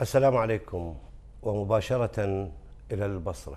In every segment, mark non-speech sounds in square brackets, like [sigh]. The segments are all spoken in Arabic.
السلام عليكم ومباشرة إلى البصرة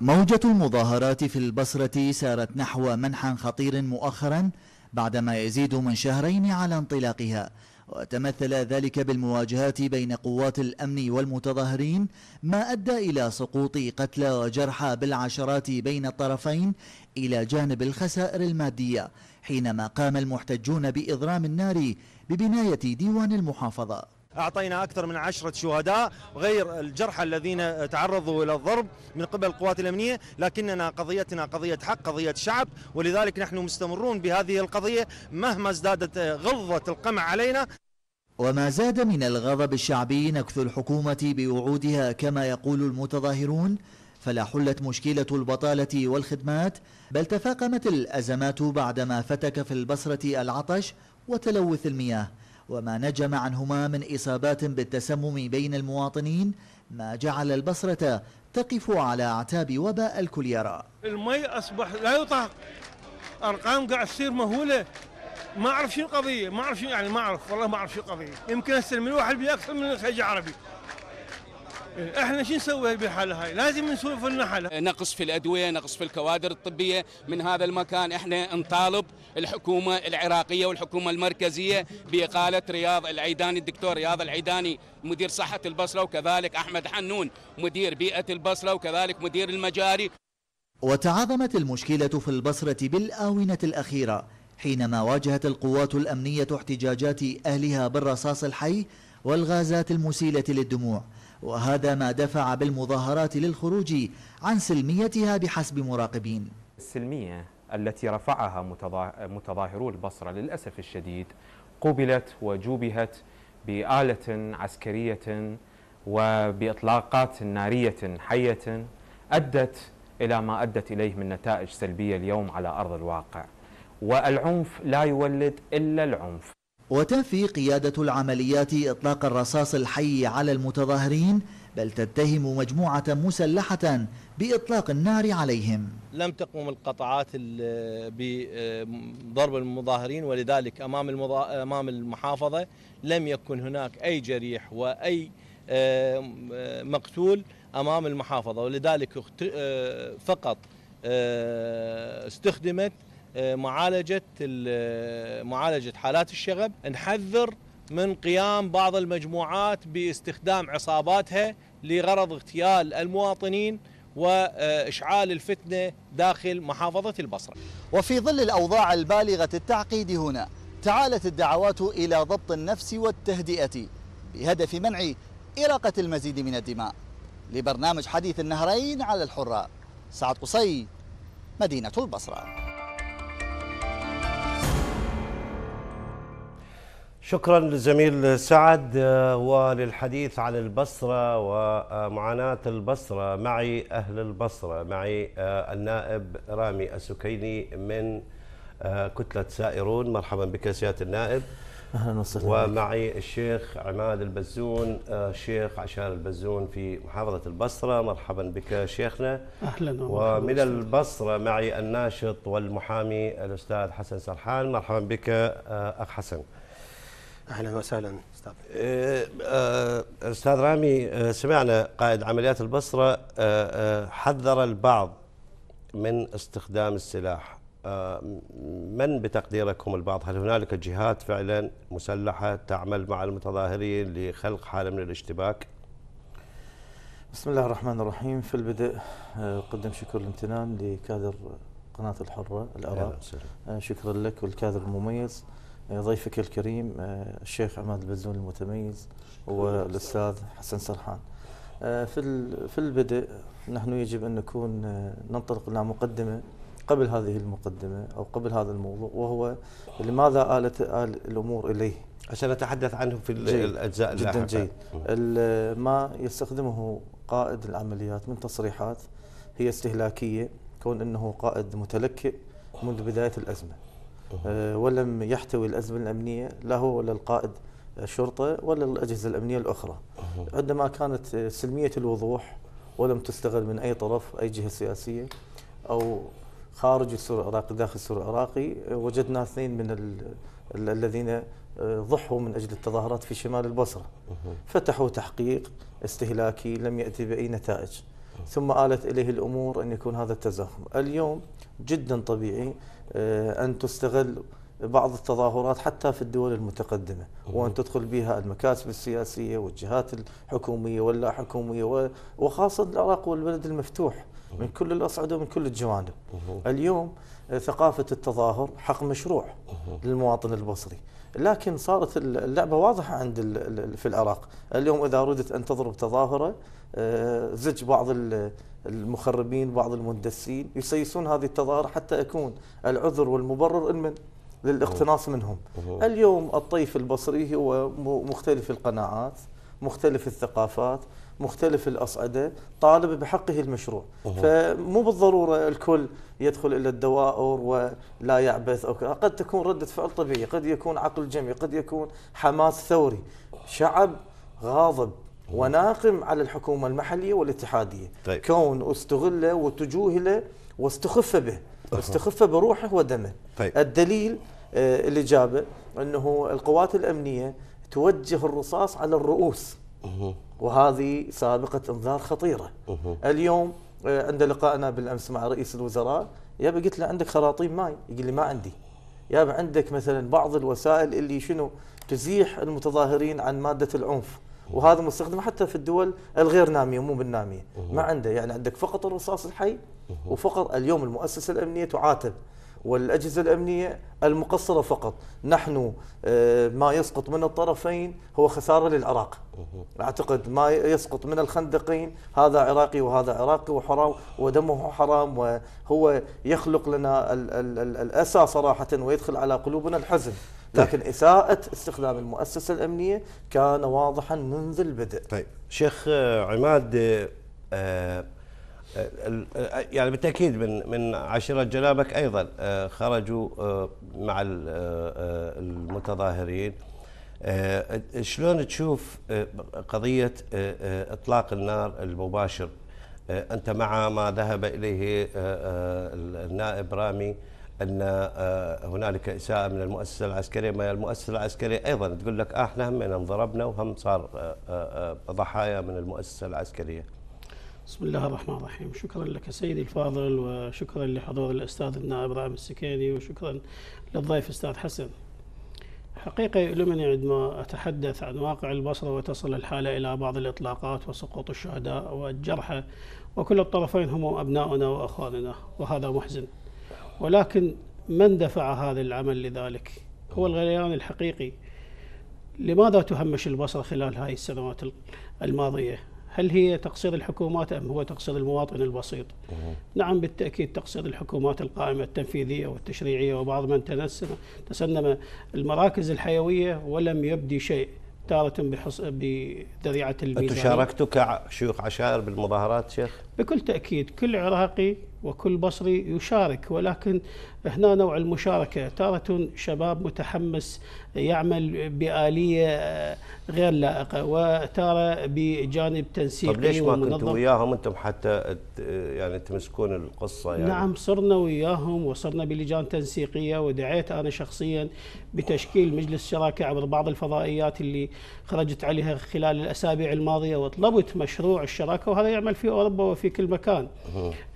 موجة المظاهرات في البصرة سارت نحو منحى خطير مؤخرا بعدما يزيد من شهرين على انطلاقها وتمثل ذلك بالمواجهات بين قوات الأمن والمتظاهرين ما أدى إلى سقوط قتلى وجرحى بالعشرات بين الطرفين إلى جانب الخسائر المادية حينما قام المحتجون بإضرام النار ببناية ديوان المحافظة أعطينا أكثر من عشرة شهداء غير الجرحى الذين تعرضوا إلى الضرب من قبل القوات الأمنية لكننا قضيتنا قضية حق قضية شعب ولذلك نحن مستمرون بهذه القضية مهما ازدادت غلظة القمع علينا وما زاد من الغضب الشعبي نكث الحكومة بوعودها كما يقول المتظاهرون فلا حلت مشكلة البطالة والخدمات بل تفاقمت الأزمات بعدما فتك في البصرة العطش وتلوث المياه وما نجم عنهما من إصابات بالتسمم بين المواطنين ما جعل البصرة تقف على أعتاب وباء الكوليرا المي أصبح لا يطاق أرقام قاعد تصير مهولة ما أعرف شو القضية ما أعرف يعني ما أعرف والله ما أعرف شو القضية يمكن أستلم واحد بأكثر من الخليج العربي احنا شو نسوي بالحاله هاي؟ لازم نسولف لنا حل أه، نقص في الادويه، نقص في الكوادر الطبيه، من هذا المكان احنا نطالب الحكومه العراقيه والحكومه المركزيه باقاله رياض العيداني الدكتور رياض العيداني مدير صحه البصره وكذلك احمد حنون مدير بيئه البصره وكذلك مدير المجاري. وتعاظمت المشكله في البصره بالاونه الاخيره حينما واجهت القوات الامنيه احتجاجات اهلها بالرصاص الحي والغازات المسيله للدموع. وهذا ما دفع بالمظاهرات للخروج عن سلميتها بحسب مراقبين السلمية التي رفعها متظاهرو البصرة للأسف الشديد قوبلت وجوبهت بآلة عسكرية وبإطلاقات نارية حية أدت إلى ما أدت إليه من نتائج سلبية اليوم على أرض الواقع والعنف لا يولد إلا العنف وتنفي قيادة العمليات إطلاق الرصاص الحي على المتظاهرين بل تتهم مجموعة مسلحة بإطلاق النار عليهم لم تقوم القطعات بضرب المظاهرين ولذلك أمام, أمام المحافظة لم يكن هناك أي جريح وأي مقتول أمام المحافظة ولذلك آه، فقط آه، استخدمت آه، معالجه آه، معالجه حالات الشغب نحذر من قيام بعض المجموعات باستخدام عصاباتها لغرض اغتيال المواطنين واشعال الفتنه داخل محافظه البصره. وفي ظل الاوضاع البالغه التعقيد هنا تعالت الدعوات الى ضبط النفس والتهدئه بهدف منع اراقه المزيد من الدماء. لبرنامج حديث النهرين على الحره سعد قصي مدينه البصره. شكرا للزميل سعد آه، وللحديث عن البصرة ومعاناة البصرة معي أهل البصرة معي آه، النائب رامي السكيني من آه، كتلة سائرون مرحبا بك سيادة النائب أهلا وسهلا ومعي الشيخ عماد البزون شيخ عشان البزون في محافظة البصرة مرحبا بك شيخنا أهلا ومن البصرة معي الناشط والمحامي الأستاذ حسن سرحان مرحبا بك أخ حسن اهلا وسهلا استاذ إيه، آه، استاذ رامي آه، سمعنا قائد عمليات البصره آه، حذر البعض من استخدام السلاح من بتقديركم البعض هل هنالك جهات فعلا مسلحه تعمل مع المتظاهرين لخلق حاله من الاشتباك بسم الله الرحمن الرحيم في البدء اقدم شكر الامتنان لكادر قناه الحره العراق شكرا لك والكادر المميز آه، ضيفك الكريم آه، الشيخ عماد البزون المتميز والاستاذ حسن سرحان آه، في في البدء نحن يجب ان نكون ننطلق الى مقدمه قبل هذه المقدمه او قبل هذا الموضوع وهو لماذا آلت آل الامور اليه عشان نتحدث عنه في جيد الاجزاء جدا جيد ما يستخدمه قائد العمليات من تصريحات هي استهلاكيه كون انه قائد متلكئ منذ بدايه الازمه آه، ولم يحتوي الأزمة الأمنية لا هو ولا القائد الشرطة ولا الأجهزة الأمنية الأخرى عندما كانت سلمية الوضوح ولم تستغل من أي طرف أي جهة سياسية أو خارج السور العراقي داخل السور العراقي وجدنا اثنين من ال ال الذين آه، ضحوا من أجل التظاهرات في شمال البصرة فتحوا تحقيق استهلاكي لم يأتي بأي نتائج ثم آلت إليه الأمور أن يكون هذا التزاحم اليوم جدا طبيعي آه، أن تستغل بعض التظاهرات حتى في الدول المتقدمة وأن تدخل بها المكاسب السياسية والجهات الحكومية واللا حكومية وخاصة العراق والبلد المفتوح من كل الأصعدة ومن كل الجوانب اليوم آه، ثقافة التظاهر حق مشروع للمواطن البصري لكن صارت اللعبة واضحة عند في العراق اليوم إذا أردت أن تضرب تظاهرة آه، زج بعض المخربين بعض المندسين يسيسون هذه التظاهر حتى أكون العذر والمبرر من للاقتناص منهم اليوم الطيف البصري هو مختلف القناعات مختلف الثقافات مختلف الأصعدة طالب بحقه المشروع فمو بالضرورة الكل يدخل إلى الدوائر ولا يعبث أو قد تكون ردة فعل طبيعية قد يكون عقل جمعي قد يكون حماس ثوري شعب غاضب وناقم على الحكومة المحلية والاتحادية طيب. كون استغله وتجوهله واستخف به استخف بروحه ودمه طيب. الدليل آه، اللي جابه أنه القوات الأمنية توجه الرصاص على الرؤوس أوه. وهذه سابقة انذار خطيرة أوه. اليوم آه، عند لقائنا بالأمس مع رئيس الوزراء يابا قلت له عندك خراطيم ماي يقول لي ما عندي يابا عندك مثلا بعض الوسائل اللي شنو تزيح المتظاهرين عن مادة العنف وهذا مستخدم حتى في الدول الغير ناميه مو بالناميه ما عنده يعني عندك فقط الرصاص الحي وفقط اليوم المؤسسه الامنيه تعاتب والاجهزه الامنيه المقصره فقط نحن آه، ما يسقط من الطرفين هو خساره للعراق اعتقد ما يسقط من الخندقين هذا عراقي وهذا عراقي وحرام ودمه حرام وهو يخلق لنا الاسى صراحه ويدخل على قلوبنا الحزن طيب. لكن طيب. إساءة استخدام المؤسسة الأمنية كان واضحا منذ البدء طيب شيخ آه، عماد آه، آه، يعني بالتاكيد من من عشيره جلابك ايضا خرجوا مع المتظاهرين شلون تشوف قضيه اطلاق النار المباشر انت مع ما ذهب اليه النائب رامي ان آه، هنالك اساءه من المؤسسه العسكريه ما المؤسسه العسكريه ايضا تقول لك احنا هم انضربنا وهم صار آه، آه، ضحايا من المؤسسه العسكريه. بسم الله الرحمن الرحيم شكرا لك سيدي الفاضل وشكرا لحضور الاستاذ النائب رامي السكيني وشكرا للضيف استاذ حسن حقيقة يؤلمني عندما أتحدث عن واقع البصرة وتصل الحالة إلى بعض الإطلاقات وسقوط الشهداء والجرحى وكل الطرفين هم أبناؤنا وأخواننا وهذا محزن ولكن من دفع هذا العمل لذلك هو الغليان الحقيقي لماذا تهمش البصرة خلال هاي السنوات الماضية هل هي تقصير الحكومات أم هو تقصير المواطن البسيط نعم بالتأكيد تقصير الحكومات القائمة التنفيذية والتشريعية وبعض من تنسم تسنم المراكز الحيوية ولم يبدي شيء تارة بحص... بذريعة الميزان. أنتم شاركتوا كشيوخ عشائر بالمظاهرات شيخ؟ بكل تأكيد كل عراقي وكل بصري يشارك ولكن هنا نوع المشاركة تارة شباب متحمس يعمل بآلية آه، غير لائقة وتارة بجانب تنسيقي طيب ليش ما كنتوا وياهم أنتم حتى يعني تمسكون القصة يعني؟ نعم صرنا وياهم وصرنا بلجان تنسيقية ودعيت أنا شخصيا بتشكيل مجلس شراكة عبر بعض الفضائيات اللي خرجت عليها خلال الأسابيع الماضية وطلبت مشروع الشراكة وهذا يعمل في أوروبا وفي كل مكان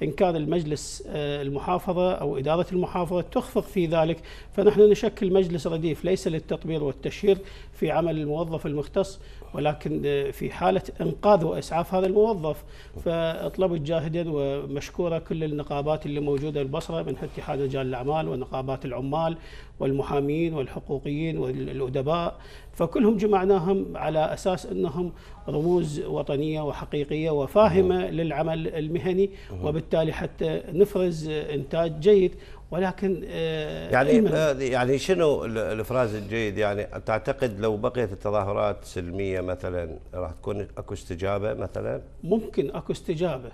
إن كان المجلس آه، المحافظة أو إدارة المحافظة المحافظة تخفق في ذلك فنحن نشكل مجلس رديف ليس للتطبير والتشهير في عمل الموظف المختص ولكن في حالة إنقاذ وإسعاف هذا الموظف فاطلبت جاهدا ومشكورة كل النقابات اللي موجودة البصرة من اتحاد رجال الأعمال ونقابات العمال والمحامين والحقوقيين والأدباء فكلهم جمعناهم على أساس أنهم رموز وطنية وحقيقية وفاهمة للعمل المهني وبالتالي حتى نفرز إنتاج جيد ولكن آه، يعني إيه، يعني شنو الافراز الجيد يعني تعتقد لو بقيت التظاهرات سلميه مثلا راح تكون اكو استجابه مثلا ممكن اكو استجابه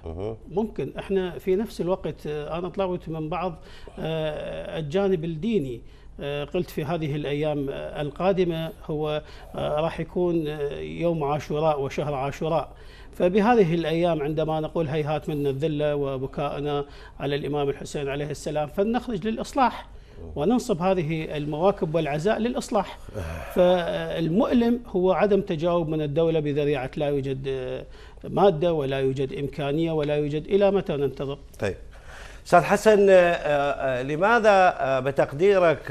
ممكن احنا في نفس الوقت آه، انا طلعت من بعض آه، الجانب الديني قلت في هذه الايام القادمه هو راح يكون يوم عاشوراء وشهر عاشوراء فبهذه الأيام عندما نقول هيهات منا الذلة وبكاءنا على الإمام الحسين عليه السلام فلنخرج للإصلاح وننصب هذه المواكب والعزاء للإصلاح آه. فالمؤلم هو عدم تجاوب من الدولة بذريعة لا يوجد مادة ولا يوجد إمكانية ولا يوجد إلى متى ننتظر طيب أستاذ حسن آه، آه، لماذا بتقديرك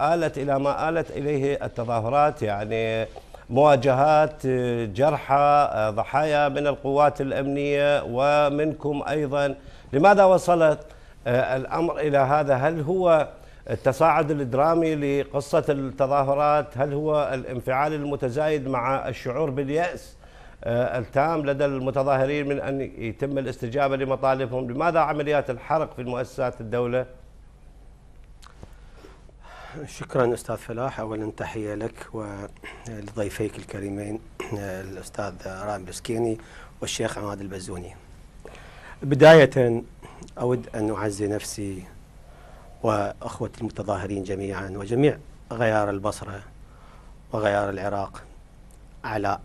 آلت إلى ما آلت إليه التظاهرات يعني مواجهات آه، جرحى آه، ضحايا من القوات الأمنية ومنكم أيضا لماذا وصلت آه، الأمر إلى هذا هل هو التصاعد الدرامي لقصة التظاهرات هل هو الانفعال المتزايد مع الشعور باليأس التام لدى المتظاهرين من أن يتم الاستجابة لمطالبهم لماذا عمليات الحرق في مؤسسات الدولة شكرا أستاذ فلاح أولا تحية لك ولضيفيك الكريمين [clears throat] الأستاذ رامي بسكيني والشيخ عماد البزوني بداية أود أن أعزي نفسي وأخوتي المتظاهرين جميعا وجميع غيار البصرة وغيار العراق على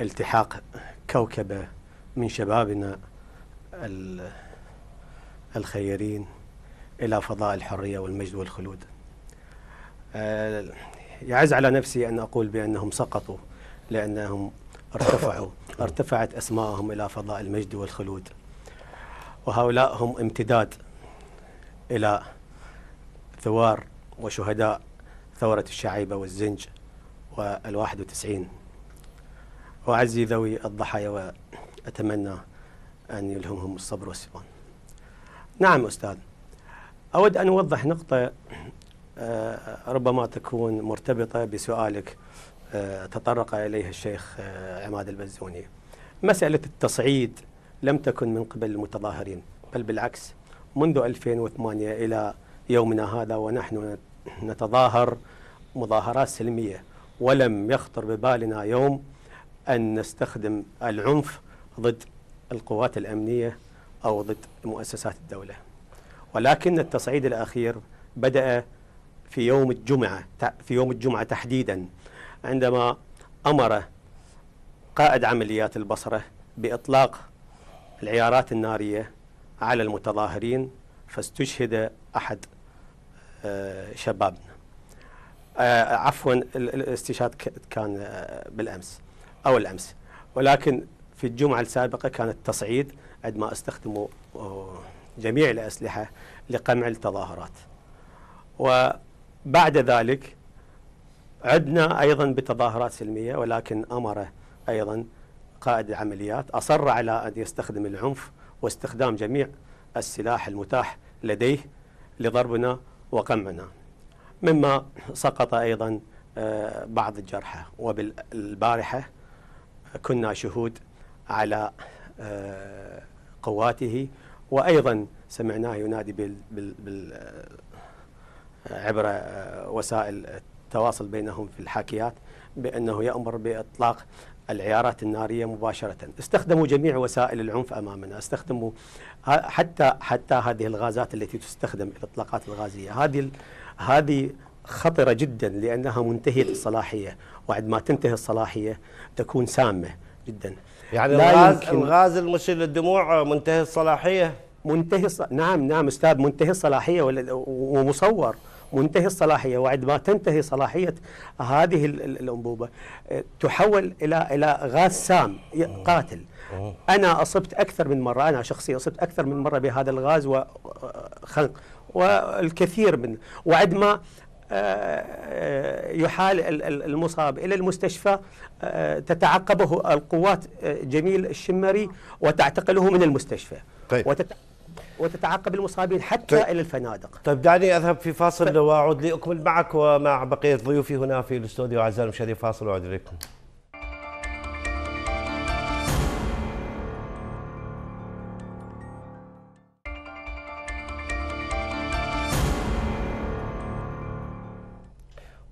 التحاق كوكبة من شبابنا الخيرين إلى فضاء الحرية والمجد والخلود آه، يعز على نفسي أن أقول بأنهم سقطوا لأنهم ارتفعوا [coughs] ارتفعت أسماءهم إلى فضاء المجد والخلود وهؤلاء هم امتداد إلى ثوار وشهداء ثورة الشعيبة والزنج والواحد وتسعين وأعزي ذوي الضحايا وأتمنى أن يلهمهم الصبر والسلام نعم أستاذ أود أن أوضح نقطة آه، ربما تكون مرتبطة بسؤالك آه، تطرق إليه الشيخ آه، عماد البزوني مسألة التصعيد لم تكن من قبل المتظاهرين بل بالعكس منذ 2008 إلى يومنا هذا ونحن نتظاهر مظاهرات سلمية ولم يخطر ببالنا يوم أن نستخدم العنف ضد القوات الأمنية أو ضد مؤسسات الدولة ولكن التصعيد الأخير بدأ في يوم الجمعة في يوم الجمعة تحديدا عندما أمر قائد عمليات البصرة بإطلاق العيارات النارية على المتظاهرين فاستشهد أحد آه، شبابنا آه، عفوا الاستشهاد كان آه، بالأمس أو الأمس ولكن في الجمعة السابقة كان التصعيد عندما استخدموا جميع الأسلحة لقمع التظاهرات وبعد ذلك عدنا أيضا بتظاهرات سلمية ولكن أمر أيضا قائد العمليات أصر على أن يستخدم العنف واستخدام جميع السلاح المتاح لديه لضربنا وقمعنا مما سقط أيضا آه، بعض الجرحى وبالبارحة كنا شهود على آه، قواته وأيضا سمعناه ينادي بال, بال, بال آه، عبر آه، وسائل التواصل بينهم في الحاكيات بأنه يأمر بإطلاق العيارات الناريه مباشره، استخدموا جميع وسائل العنف امامنا، استخدموا حتى حتى هذه الغازات التي تستخدم الاطلاقات الغازيه، هذه هذه خطره جدا لانها منتهيه الصلاحيه، وعندما تنتهي الصلاحيه تكون سامه جدا. يعني لا الغاز يمكن الغاز المسيل للدموع منتهي الصلاحيه منتهي ص... نعم نعم استاذ منتهي الصلاحيه ومصور منتهي الصلاحيه وعندما تنتهي صلاحيه هذه الانبوبه تحول الى الى غاز سام قاتل انا اصبت اكثر من مره انا شخصيا اصبت اكثر من مره بهذا الغاز وخلق والكثير من وعندما آه، آه، يحال المصاب إلى المستشفى آه، تتعقبه القوات جميل الشمري وتعتقله من المستشفى طيب. وتت... وتتعاقب المصابين حتى طيب. إلى الفنادق طيب دعني أذهب في فاصل ف... وأعود لأكمل معك ومع بقية ضيوفي هنا في الاستوديو أعزائي المشاهدين فاصل وأعود إليكم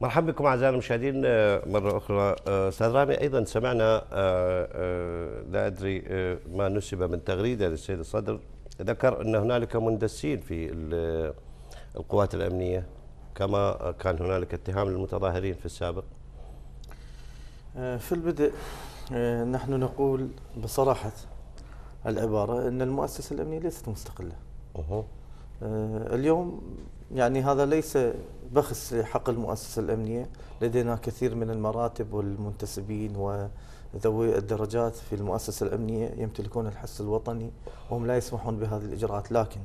مرحبا بكم اعزائي المشاهدين آه، مره اخرى آه، استاذ رامي ايضا سمعنا آه، لا ادري ما نسب من تغريده للسيد الصدر ذكر ان هنالك مندسين في القوات الامنيه كما كان هنالك اتهام للمتظاهرين في السابق في البدء نحن نقول بصراحه العباره ان المؤسسه الامنيه ليست مستقله أوه. اليوم يعني هذا ليس بخس لحق المؤسسة الأمنية لدينا كثير من المراتب والمنتسبين وذوي الدرجات في المؤسسة الأمنية يمتلكون الحس الوطني وهم لا يسمحون بهذه الإجراءات لكن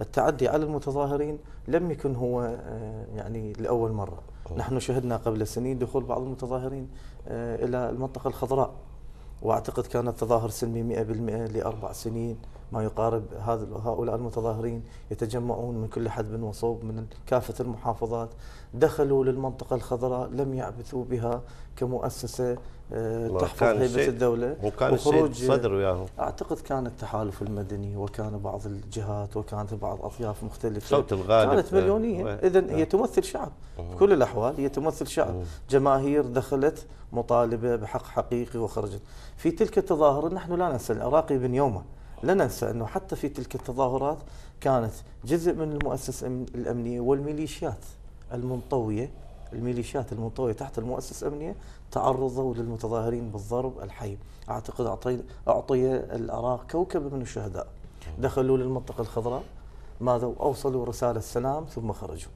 التعدي على المتظاهرين لم يكن هو آه، يعني لأول مرة أوه. نحن شهدنا قبل سنين دخول بعض المتظاهرين آه، إلى المنطقة الخضراء واعتقد كانت تظاهر سلمي 100% لاربع سنين ما يقارب هذا هؤلاء المتظاهرين يتجمعون من كل حدب وصوب من كافة المحافظات دخلوا للمنطقة الخضراء لم يعبثوا بها كمؤسسة آه، تحفظ هيبة الدولة وكان وخروج صدر وياهم أعتقد كان التحالف المدني وكان بعض الجهات وكانت بعض أطياف مختلفة صوت الغالب كانت مليونية آه. إذا هي آه. تمثل شعب بكل الأحوال هي تمثل شعب جماهير دخلت مطالبة بحق حقيقي وخرجت في تلك التظاهر نحن لا ننسى العراقي بن يومه لا ننسى انه حتى في تلك التظاهرات كانت جزء من المؤسسه الامنيه والميليشيات المنطويه الميليشيات المنطويه تحت المؤسسه الامنيه تعرضوا للمتظاهرين بالضرب الحي، اعتقد اعطي اعطي العراق كوكب من الشهداء. دخلوا للمنطقه الخضراء ماذا اوصلوا رساله سلام ثم خرجوا.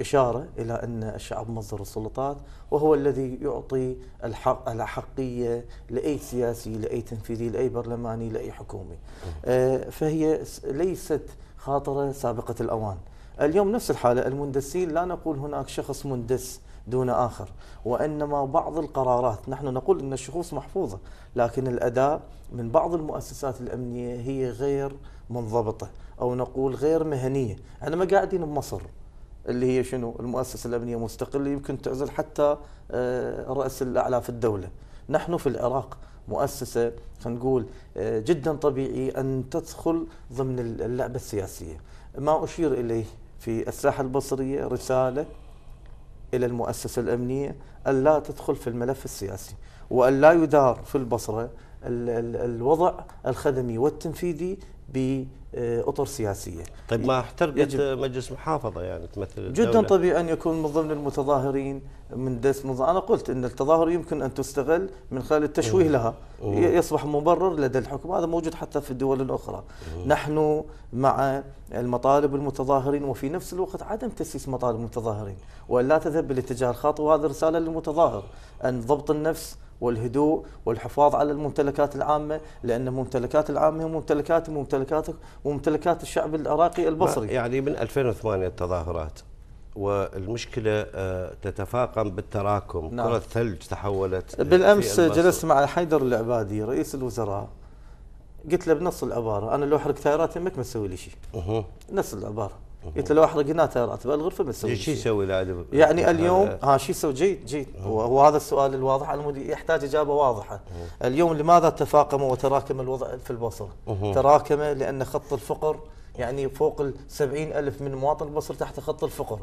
إشارة إلى أن الشعب مصدر السلطات وهو الذي يعطي الحق الأحقية لأي سياسي لأي تنفيذي لأي برلماني لأي حكومي آه، فهي ليست خاطرة سابقة الأوان اليوم نفس الحالة المندسين لا نقول هناك شخص مندس دون آخر وإنما بعض القرارات نحن نقول أن الشخوص محفوظة لكن الأداء من بعض المؤسسات الأمنية هي غير منضبطة أو نقول غير مهنية أنا ما قاعدين بمصر اللي هي شنو المؤسسه الامنيه مستقله يمكن تعزل حتى آه، راس الاعلى في الدوله نحن في العراق مؤسسه خلينا نقول آه، جدا طبيعي ان تدخل ضمن اللعبه السياسيه ما اشير اليه في الساحه البصريه رساله الى المؤسسه الامنيه الا تدخل في الملف السياسي والا يدار في البصره الوضع الخدمي والتنفيذي باطر سياسيه. طيب ما احترقت مجلس محافظه يعني تمثل الدولة. جدا طبيعي ان يكون من ضمن المتظاهرين من دس انا قلت ان التظاهر يمكن ان تستغل من خلال التشويه لها أوه. يصبح مبرر لدى الحكم هذا موجود حتى في الدول الاخرى. أوه. نحن مع المطالب المتظاهرين وفي نفس الوقت عدم تسييس مطالب المتظاهرين والا تذهب بالاتجاه الخاطئ وهذه رساله للمتظاهر ان ضبط النفس والهدوء والحفاظ على الممتلكات العامة لأن الممتلكات العامة هي ممتلكات ممتلكاتك وممتلكات الشعب العراقي البصري يعني من 2008 التظاهرات والمشكله آه، تتفاقم بالتراكم نعم. كره الثلج تحولت آه، بالامس جلست مع حيدر العبادي رئيس الوزراء قلت له بنص العباره انا لو احرق تايرات يمك ما تسوي لي شيء نفس العباره قلت له لو احرق هنا ترى راتبه الغرفه بتسوي شو يسوي العالم يعني اليوم ها آه، شو يسوي جيد جيد وهذا السؤال الواضح على المدير يحتاج اجابه واضحه اليوم لماذا تفاقم وتراكم الوضع في البصره؟ تراكم لان خط الفقر يعني فوق ال 70 ألف من مواطن البصرة تحت خط الفقر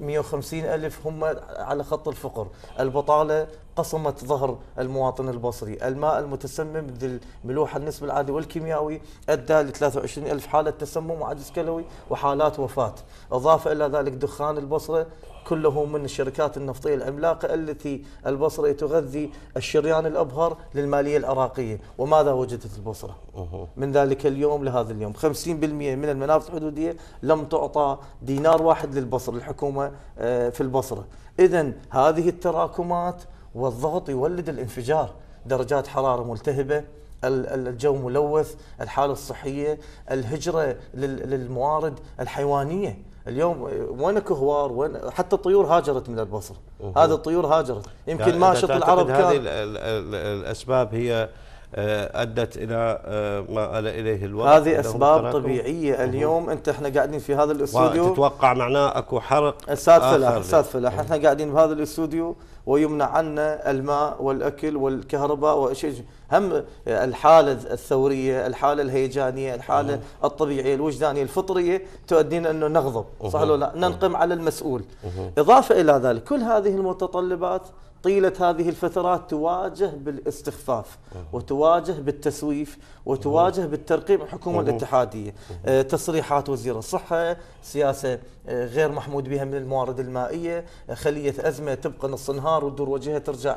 150 ألف هم على خط الفقر البطالة قصمت ظهر المواطن البصري الماء المتسمم ذي الملوحة النسبة العادي والكيميائي أدى ل 23 ألف حالة تسمم وعجز كلوي وحالات وفاة إضافة إلى ذلك دخان البصرة كله من الشركات النفطية العملاقة التي البصرة تغذي الشريان الأبهر للمالية العراقية وماذا وجدت البصرة من ذلك اليوم لهذا اليوم 50% من المنافذ الحدودية لم تعطى دينار واحد للبصرة الحكومة آه، في البصرة إذا هذه التراكمات والضغط يولد الانفجار درجات حرارة ملتهبة الجو ملوث الحالة الصحية الهجرة للموارد الحيوانية اليوم وين كهوار وين حتى الطيور هاجرت من البصره هذه الطيور هاجرت يمكن يعني ماشط العرب كان هذه الاسباب هي آه، ادت الى آه، ما قال اليه الوقت هذه اسباب طبيعيه اليوم انت احنا قاعدين في هذا الاستوديو تتوقع معناه اكو حرق استاذ فلاح استاذ فلاح احنا قاعدين بهذا الاستوديو ويمنع عنا الماء والاكل والكهرباء وشيء هم الحالة الثورية الحالة الهيجانية الحالة أوه. الطبيعية الوجدانية الفطرية تؤدينا أنه نغضب صح ولا لا ننقم على المسؤول أوه. إضافة إلى ذلك كل هذه المتطلبات طيلة هذه الفترات تواجه بالاستخفاف وتواجه بالتسويف وتواجه بالترقيم الحكومة الاتحادية اه، تصريحات وزير الصحة سياسة غير محمود بها من الموارد المائيه، خليه ازمه تبقى نص نهار وتدور وجهها ترجع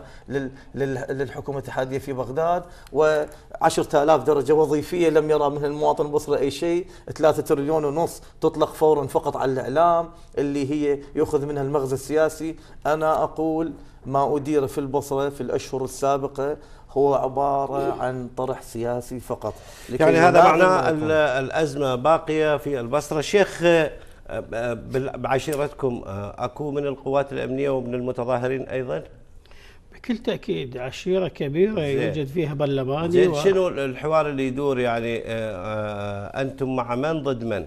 للحكومه الاتحاديه في بغداد و10000 درجه وظيفيه لم يرى منها المواطن البصري اي شيء، 3 تريليون ونص تطلق فورا فقط على الاعلام اللي هي يؤخذ منها المغزى السياسي، انا اقول ما ادير في البصره في الاشهر السابقه هو عبارة عن طرح سياسي فقط يعني هذا معناه الأزمة باقية في البصرة شيخ بعشيرتكم آه، اكو من القوات الامنيه ومن المتظاهرين ايضا؟ بكل تاكيد عشيره كبيره يوجد فيها برلماني زين و... شنو الحوار اللي يدور يعني آه، آه، انتم مع من ضد من؟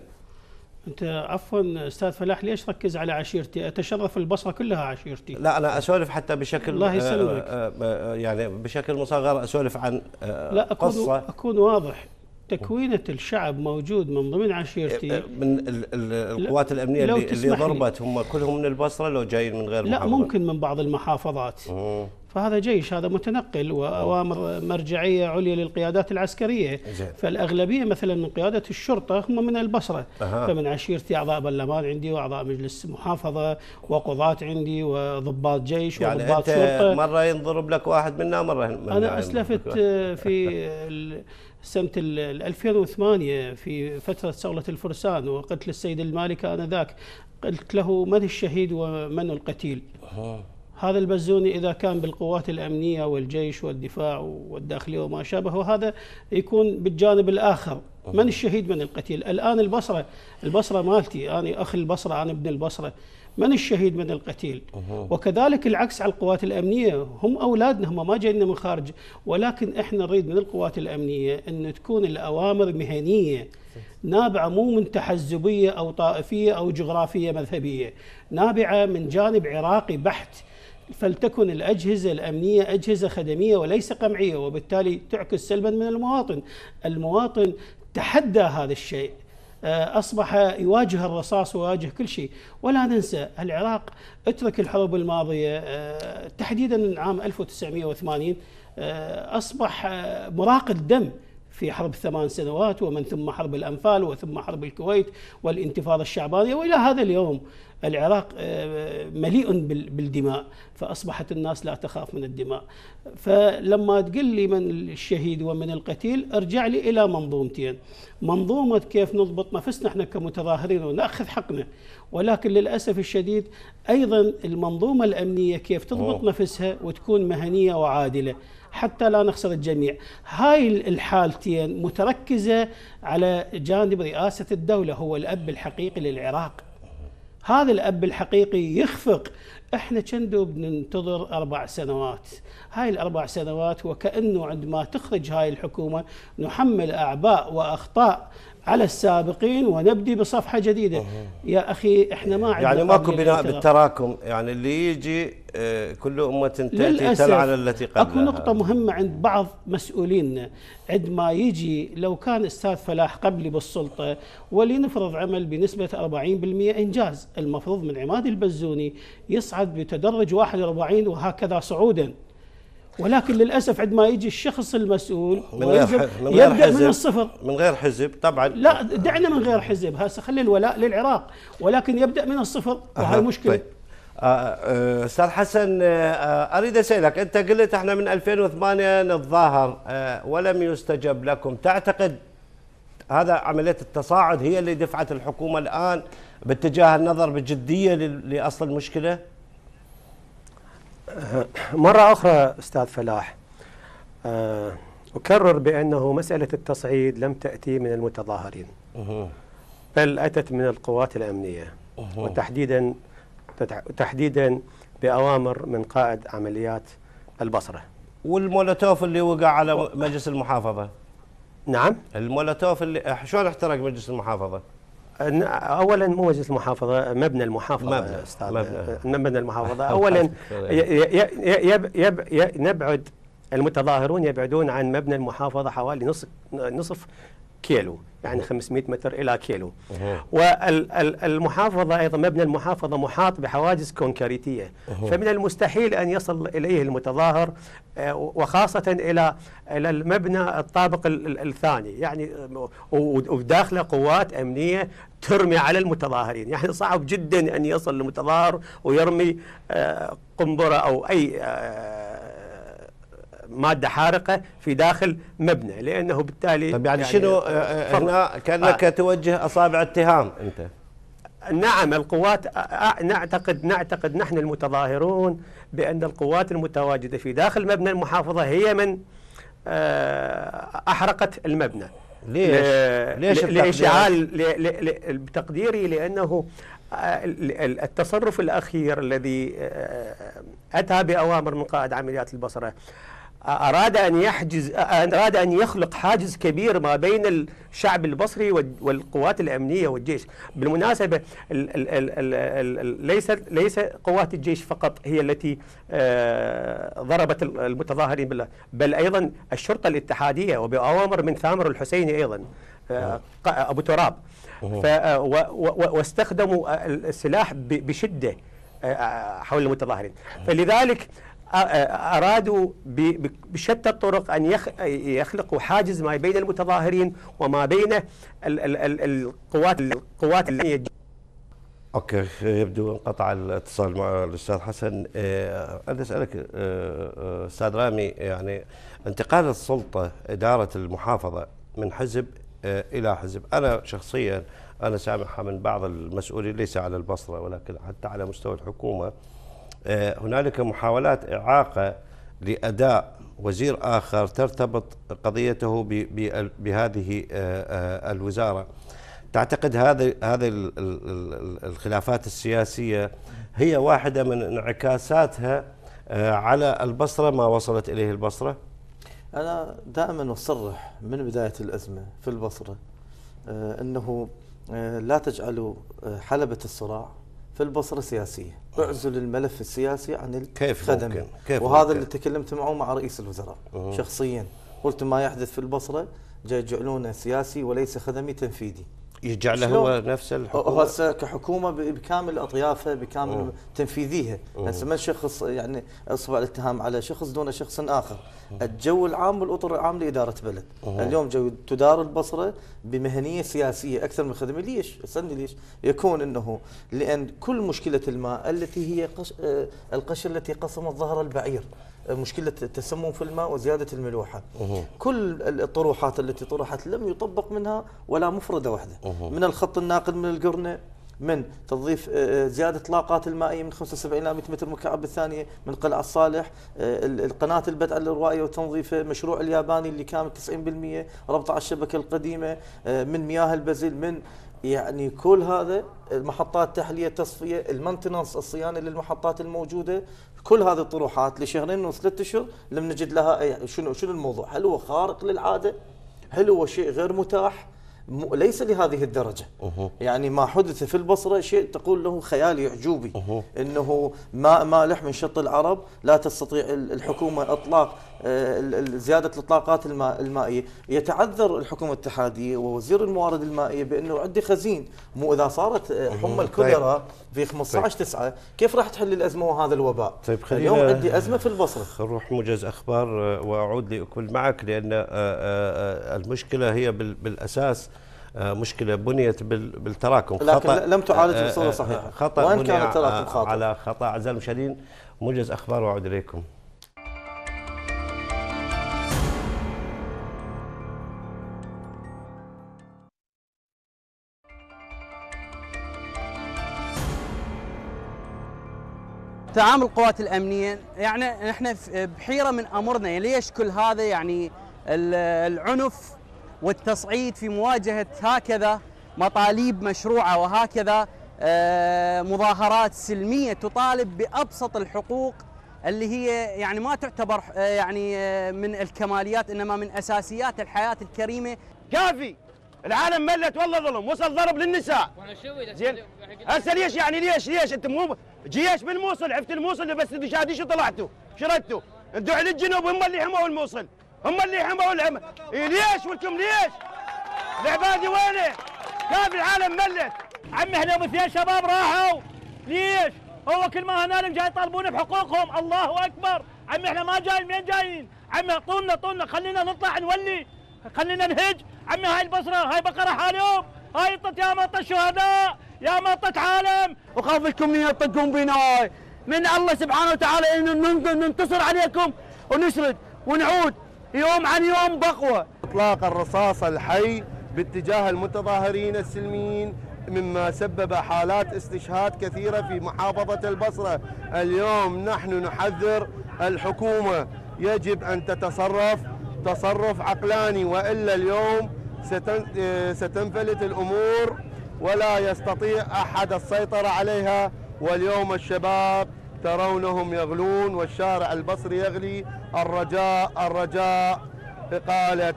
انت عفوا استاذ فلاح ليش ركز على عشيرتي؟ اتشرف البصره كلها عشيرتي. لا انا اسولف حتى بشكل الله يسلمك يعني بشكل مصغر اسولف عن لا أكون قصه لا اكون واضح تكوينة الشعب موجود من ضمن عشيرتي إيه، إيه، من القوات الأمنية اللي, اللي ضربت هم كلهم من البصرة لو جايين من غير لا محافظة. ممكن من بعض المحافظات مم. فهذا جيش هذا متنقل وأوامر مرجعية عليا للقيادات العسكرية زين. فالأغلبية مثلا من قيادة الشرطة هم من البصرة أه. فمن عشيرتي أعضاء برلمان عندي وأعضاء مجلس محافظة وقضاة عندي وضباط جيش يعني وضباط أنت شرطة مرة ينضرب لك واحد منا مرة من أنا أسلفت في [laughs] سنة 2008 في فترة ثورة الفرسان وقتل السيد المالك آنذاك قلت له من الشهيد ومن القتيل آه. هذا البزوني إذا كان بالقوات الأمنية والجيش والدفاع والداخلية وما شابه وهذا يكون بالجانب الآخر آه. من الشهيد من القتيل الآن البصرة البصرة مالتي أنا أخي البصرة أنا ابن البصرة من الشهيد من القتيل أوه. وكذلك العكس على القوات الأمنية هم أولادنا هم ما جاينا من خارج ولكن إحنا نريد من القوات الأمنية أن تكون الأوامر مهنية نابعة مو من تحزبية أو طائفية أو جغرافية مذهبية نابعة من جانب عراقي بحت فلتكن الأجهزة الأمنية أجهزة خدمية وليس قمعية وبالتالي تعكس سلبا من المواطن المواطن تحدى هذا الشيء آه، أصبح يواجه الرصاص ويواجه كل شيء ولا ننسى العراق اترك الحروب الماضية آه، تحديدا عام 1980 آه، أصبح مراق الدم في حرب ثمان سنوات ومن ثم حرب الأنفال وثم حرب الكويت والانتفاضة الشعبانية وإلى هذا اليوم العراق آه، مليء بالدماء فأصبحت الناس لا تخاف من الدماء فلما تقول لي من الشهيد ومن القتيل ارجع لي إلى منظومتين منظومة كيف نضبط نفسنا احنا كمتظاهرين ونأخذ حقنا ولكن للأسف الشديد أيضا المنظومة الأمنية كيف تضبط أوه. نفسها وتكون مهنية وعادلة حتى لا نخسر الجميع هاي الحالتين متركزة على جانب رئاسة الدولة هو الأب الحقيقي للعراق هذا الاب الحقيقي يخفق احنا كندو ننتظر اربع سنوات هاي الاربع سنوات وكانه عندما تخرج هاي الحكومه نحمل اعباء واخطاء على السابقين ونبدي بصفحه جديده أوه. يا اخي احنا ما عندنا يعني ماكو بناء بالتراكم يعني اللي يجي آه، كل امه تاتي تل على التي قبلها اكو نقطه مهمه عند بعض مسؤولين عند ما يجي لو كان استاذ فلاح قبلي بالسلطه ولنفرض عمل بنسبه 40% انجاز المفروض من عماد البزوني يصعد بتدرج 41 وهكذا صعودا ولكن للاسف عندما يجي الشخص المسؤول من غير من غير يبدا حزب من الصفر من غير حزب طبعا لا دعنا من غير حزب هسه خلي الولاء للعراق ولكن يبدا من الصفر وهي مشكله طيب. آه، آه، استاذ حسن آه، اريد اسالك انت قلت احنا من 2008 نتظاهر ولم يستجب لكم تعتقد هذا عمليه التصاعد هي اللي دفعت الحكومه الان باتجاه النظر بجديه لاصل المشكله؟ [coughs] مرة أخرى أستاذ فلاح آه، أكرر بأنه مسألة التصعيد لم تأتي من المتظاهرين بل أتت من القوات الأمنية وتحديدا تحديدا بأوامر من قائد عمليات البصرة والمولوتوف اللي وقع على مجلس المحافظة نعم المولوتوف اللي شلون احترق مجلس المحافظة اولا مو مجلس المحافظه مبنى المحافظه مبنى استاذ مبنى, مبنى المحافظه [laughs] اولا يب يب يب نبعد المتظاهرون يبعدون عن مبنى المحافظه حوالي نصف نصف كيلو يعني 500 متر الى كيلو والمحافظه ايضا مبنى المحافظه محاط بحواجز كونكريتيه فمن المستحيل ان يصل اليه المتظاهر آه، وخاصه الى الى المبنى الطابق الثاني يعني وداخله قوات امنيه ترمي على المتظاهرين يعني صعب جدا ان يصل المتظاهر ويرمي آه، قنبره او اي آه، ماده حارقه في داخل مبنى لانه بالتالي طب يعني, يعني شنو آه، آه، هنا كانك آه توجه اصابع اتهام انت نعم القوات آه، نعتقد نعتقد نحن المتظاهرون بان القوات المتواجده في داخل مبنى المحافظه هي من احرقت المبنى ليش؟ ليش لاشعال بتقديري لانه التصرف الاخير الذي اتى باوامر من قائد عمليات البصره أراد أن يحجز أراد أن يخلق حاجز كبير ما بين الشعب البصري والقوات الأمنية والجيش بالمناسبة الـ الـ الـ الـ الـ ليس ليس قوات الجيش فقط هي التي آه، ضربت المتظاهرين بالله بل أيضا الشرطة الاتحادية وبأوامر من ثامر الحسيني أيضا آه، أبو تراب آه، واستخدموا السلاح بشدة حول المتظاهرين فلذلك أرادوا بشتى الطرق أن يخلقوا حاجز ما بين المتظاهرين وما بين القوات القوات اللي اوكي يبدو انقطع الاتصال مع الاستاذ حسن أه انا اسالك آه، آه، استاذ رامي يعني انتقال السلطه اداره المحافظه من حزب أه الى حزب انا شخصيا انا سامعها من بعض المسؤولين ليس على البصره ولكن حتى على مستوى الحكومه آه، هنالك محاولات إعاقة لأداء وزير آخر ترتبط قضيته بهذه آه، آه، الوزارة تعتقد هذه هذه الخلافات السياسية هي واحدة من انعكاساتها على البصرة ما وصلت إليه البصرة أنا دائما أصرح من بداية الأزمة في البصرة أنه لا تجعلوا حلبة الصراع في البصرة سياسية اعزل الملف السياسي عن الخدمي كيف وهذا ممكن. اللي تكلمت معه مع رئيس الوزراء أوه. شخصيا قلت ما يحدث في البصرة جاي يجعلونه سياسي وليس خدمي تنفيذي يجعله هو نفس الحكومه هو كحكومه بكامل اطيافها بكامل تنفيذيها هسه ما شخص يعني اصبع الاتهام على شخص دون شخص اخر أوه. الجو العام والاطر العام لاداره بلد أوه. اليوم جو تدار البصره بمهنيه سياسيه اكثر من خدمه ليش؟ اسالني ليش؟ يكون انه لان كل مشكله الماء التي هي قش آه، القشره التي قصمت ظهر البعير مشكله التسمم في الماء وزياده الملوحه. أوه. كل الطروحات التي طرحت لم يطبق منها ولا مفرده واحده أوه. من الخط الناقل من القرنه من تنظيف آه، آه، زياده طلاقات المائيه من 75 الى 100 متر مكعب بالثانيه من قلعه صالح القناه آه، البدء الروائيه وتنظيفها مشروع الياباني اللي كان 90% ربط على الشبكه القديمه من مياه البزل من يعني كل هذا المحطات تحليه تصفيه المنتنانس الصيانه للمحطات الموجوده كل هذه الطروحات لشهرين وثلاث اشهر لم نجد لها اي شنو شنو الموضوع؟ هل هو خارق للعاده؟ هل هو شيء غير متاح؟ ليس لهذه الدرجة أوه. يعني ما حدث في البصرة شيء تقول له خيالي أعجوبي أنه ما مالح من شط العرب لا تستطيع الحكومة إطلاق آه، زياده الاطلاقات المائيه، يتعذر الحكومه الاتحاديه ووزير الموارد المائيه بانه عندي خزين، مو اذا صارت آه، حمى طيب. الكوليرا في 15 طيب. 9 كيف راح تحل الازمه وهذا الوباء؟ طيب اليوم عندي ازمه في البصره نروح موجز اخبار آه، واعود لاكل معك لان المشكله هي بالاساس مشكله بنيت بالتراكم لكن خطأ لم تعالج بصوره صحيحه خطا وان كان التراكم خاطئ على خطا اعزائي المشاهدين موجز اخبار واعود اليكم تعامل القوات الامنيه يعني نحن بحيره من امرنا يعني ليش كل هذا يعني العنف والتصعيد في مواجهه هكذا مطالب مشروعه وهكذا آه، مظاهرات سلميه تطالب بابسط الحقوق اللي هي يعني ما تعتبر آه، يعني آه، من الكماليات انما من اساسيات الحياه الكريمه كافي العالم ملت والله ظلم وصل ضرب للنساء زين هسه ليش يعني ليش ليش انت مو جيش بالموصل عفت الموصل بس شادي شو طلعتوا شردتوا على للجنوب هم اللي حموا الموصل هم اللي حموا العم إيه ليش ولكم ليش العبادي وينه كيف العالم ملت عمي احنا اثنين شباب راحوا ليش هو كل ما هنالهم جاي يطالبون بحقوقهم الله اكبر عمي احنا ما جايين منين جايين عمي طولنا طولنا خلينا نطلع نولي خلينا نهج عمي هاي البصره هاي بقره حاليوم هاي طت يا مطة الشهداء يا مطة عالم وخافكم من يطقون بينا هاي من الله سبحانه وتعالى ان ننتصر عليكم ونشرد ونعود يوم عن يوم بقوه اطلاق الرصاص الحي باتجاه المتظاهرين السلميين مما سبب حالات استشهاد كثيرة في محافظة البصرة اليوم نحن نحذر الحكومة يجب أن تتصرف تصرف عقلاني وإلا اليوم ستنفلت الأمور ولا يستطيع أحد السيطرة عليها واليوم الشباب ترونهم يغلون والشارع البصري يغلي الرجاء الرجاء اقاله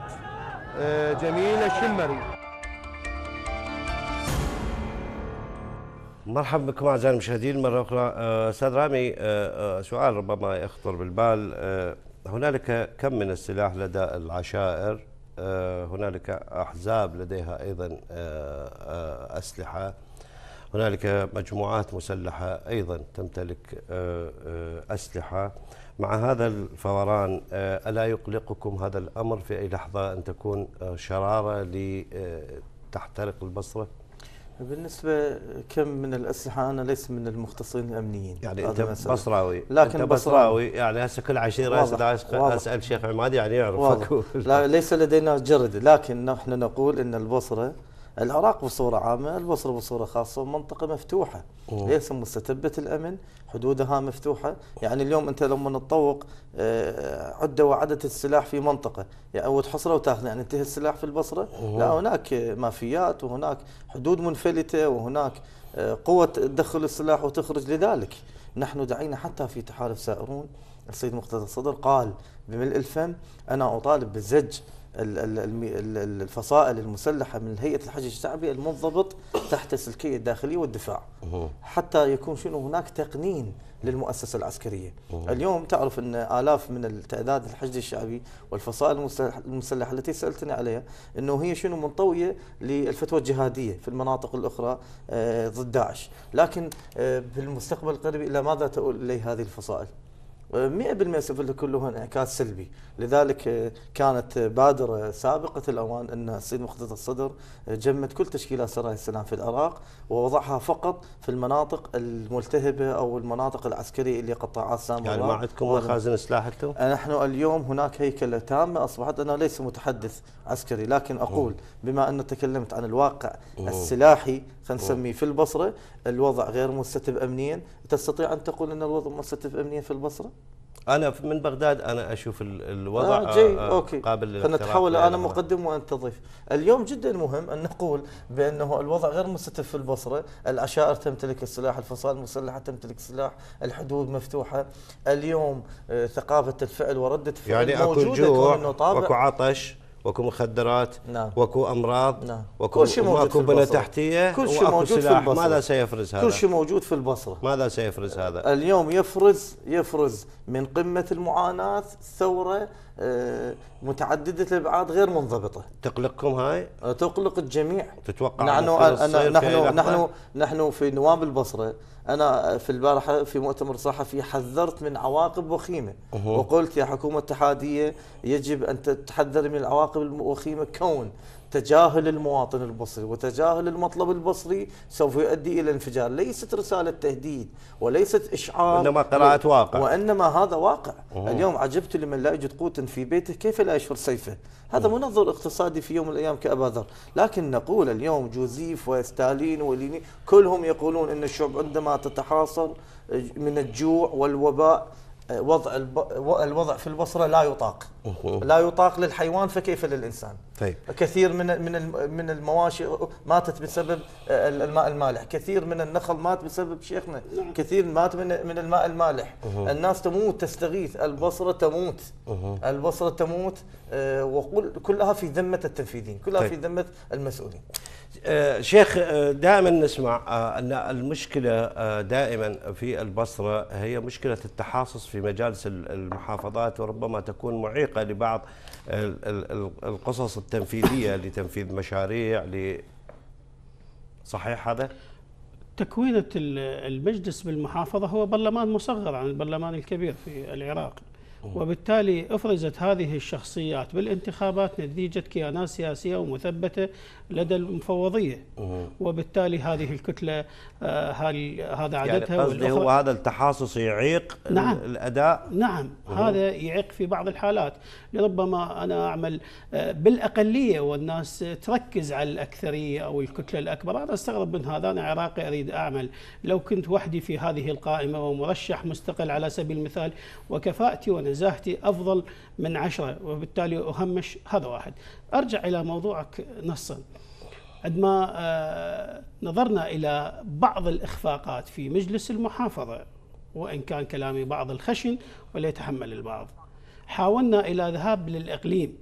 آه، جميل الشمري مرحبا بكم اعزائي المشاهدين مره اخرى آه، استاذ رامي آه، سؤال ربما يخطر بالبال هنالك كم من السلاح لدى العشائر آه، هنالك أحزاب لديها أيضا آه، آه، أسلحة هنالك مجموعات مسلحة أيضا تمتلك أسلحة مع هذا الفوران ألا يقلقكم هذا الأمر في أي لحظة أن تكون شرارة لتحترق البصرة؟ بالنسبة كم من الأسلحة أنا ليس من المختصين الأمنيين يعني أنت مسألة. بصراوي لكن أنت بصراوي يعني هسه كل عشيرة أسأل شيخ عماد يعني يعرف لا ليس لدينا جرد لكن نحن نقول أن البصرة العراق بصورة عامة البصرة بصورة خاصة منطقة مفتوحة أوه. ليس إيه مستتبة الأمن حدودها مفتوحة يعني اليوم أنت لما نتطوق آه، عدة وعدد السلاح في منطقة يعني أو تحصره وتاخذه يعني انتهى السلاح في البصرة أوه. لا هناك مافيات وهناك حدود منفلتة وهناك آه، قوة تدخل السلاح وتخرج لذلك نحن دعينا حتى في تحالف سائرون السيد مقتدى الصدر قال بملء الفم أنا أطالب بالزج الفصائل المسلحة من هيئة الحج الشعبي المنضبط تحت السلكية الداخلية والدفاع حتى يكون شنو هناك تقنين للمؤسسة العسكرية اليوم تعرف أن آلاف من التعداد الحشد الشعبي والفصائل المسلحة التي سألتني عليها أنه هي شنو منطوية للفتوى الجهادية في المناطق الأخرى آه، ضد داعش لكن آه، في المستقبل القريب إلى ماذا تؤول إليه هذه الفصائل؟ 100% سيفل كله انعكاس سلبي لذلك آه، كانت آه، بادرة آه، سابقة الأوان أن السيد مخطط الصدر جمت كل تشكيلات سرايا السلام في العراق ووضعها فقط في المناطق الملتهبة أو المناطق العسكرية اللي قطاعات سامراء يعني ما عندكم مخازن سلاح نحن اليوم هناك هيكلة تامة أصبحت أنا ليس متحدث عسكري لكن أقول بما أن تكلمت عن الواقع السلاحي خلينا نسميه في البصرة الوضع غير مستتب أمنيا تستطيع أن تقول أن الوضع مستتب أمنيا في البصرة؟ انا من بغداد انا اشوف الوضع آه جي. آه أوكي. قابل للاقتراح نتحول انا مقدم وانت ضيف اليوم جدا مهم ان نقول بانه الوضع غير مستتب في البصره العشائر تمتلك السلاح الفصائل المسلحه تمتلك السلاح الحدود مفتوحه اليوم آه، ثقافه الفعل ورده الفعل يعني موجوده اكو جوع اكو عطش وكو مخدرات نعم. وكو امراض نعم. وكو كل شيء موجود في البصره تحتيه كل شيء موجود سلاح. في البصره ماذا سيفرز هذا؟ كل شيء موجود في البصره ماذا سيفرز هذا؟ اليوم يفرز يفرز من قمه المعاناه ثوره آه، متعدده الابعاد غير منضبطه تقلقكم هاي؟ آه، تقلق الجميع تتوقع نحن نحن نحن نحن في نواب البصره انا في البارحه في مؤتمر صحفي حذرت من عواقب وخيمه وقلت يا حكومه اتحاديه يجب ان تتحذري من العواقب الوخيمه كون تجاهل المواطن البصري وتجاهل المطلب البصري سوف يؤدي الى انفجار، ليست رساله تهديد وليست اشعار وانما قراءه واقع وانما هذا واقع، أوه. اليوم عجبت لمن لا يوجد قوت في بيته كيف لا يشفر سيفه؟ هذا منظر اقتصادي في يوم من الايام كابا ذر، لكن نقول اليوم جوزيف وستالين وليني كلهم يقولون ان الشعوب عندما تتحاصر آه، من الجوع والوباء وضع الوضع في البصره لا يطاق لا يطاق للحيوان فكيف للانسان طيب. كثير من من من المواشي ماتت بسبب الماء المالح كثير من النخل مات بسبب شيخنا نعم. كثير مات من من الماء المالح الناس تموت تستغيث البصره تموت البصره تموت آه، وكلها في ذمه التنفيذين كلها طيب. في ذمه المسؤولين آه، شيخ آه، دائما نسمع آه، ان المشكله دائما في البصره هي مشكله التحاصص في مجالس المحافظات وربما تكون معيقه لبعض القصص التنفيذيه لتنفيذ مشاريع ل صحيح هذا؟ تكوينة المجلس بالمحافظة هو برلمان مصغر عن البرلمان الكبير في العراق وبالتالي افرزت هذه الشخصيات بالانتخابات نتيجه كيانات سياسيه ومثبته لدى المفوضيه وبالتالي هذه الكتله آه، هذا عددها يعني قصدي هو هذا التحاصص يعيق نعم الاداء نعم هذا يعيق في بعض الحالات لربما انا اعمل آه، بالاقليه والناس تركز على الاكثريه او الكتله الاكبر انا استغرب من هذا انا عراقي اريد اعمل لو كنت وحدي في هذه القائمه ومرشح مستقل على سبيل المثال وكفاءتي وانا زاهتي أفضل من عشرة وبالتالي أهمش هذا واحد أرجع إلى موضوعك نصا عندما آه، نظرنا إلى بعض الإخفاقات في مجلس المحافظة وإن كان كلامي بعض الخشن ولا يتحمل البعض حاولنا إلى ذهاب للإقليم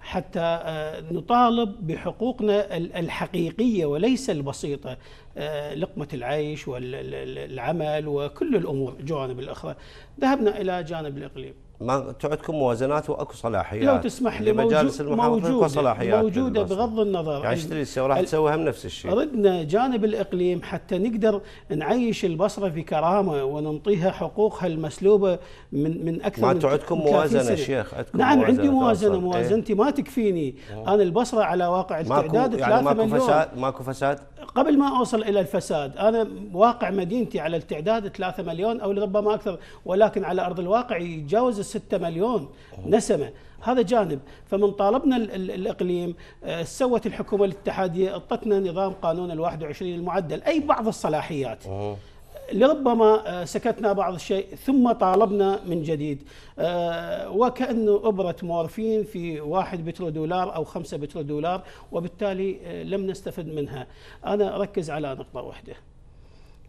حتى آه، نطالب بحقوقنا الحقيقية وليس البسيطة آه، لقمة العيش والعمل وكل الأمور جوانب الأخرى ذهبنا إلى جانب الإقليم ما تعدكم موازنات واكو صلاحيات لو تسمح لي مجالس المحافظه اكو صلاحيات موجوده بغض النظر يعني اشتري السيارة راح تسوي هم نفس الشيء ردنا جانب الاقليم حتى نقدر نعيش البصره بكرامه ونعطيها حقوقها المسلوبه من من اكثر ما من تعدكم موازنه شيخ عندكم نعم موازنة عندي موازنه إيه. موازنتي ايه؟ ما تكفيني انا البصره على واقع التعداد 3 يعني مليون ماكو فساد ماكو فساد قبل ما اوصل الى الفساد انا واقع مدينتي على التعداد 3 مليون او ربما اكثر ولكن على ارض الواقع يتجاوز 6 مليون نسمه هذا جانب فمن طالبنا الاقليم آه، سوت الحكومه الاتحاديه اعطتنا نظام قانون ال 21 المعدل اي بعض الصلاحيات أوه. لربما آه، سكتنا بعض الشيء ثم طالبنا من جديد آه، وكأنه أبرة مورفين في واحد بترو دولار أو خمسة بترو دولار وبالتالي لم نستفد منها أنا أركز على نقطة واحدة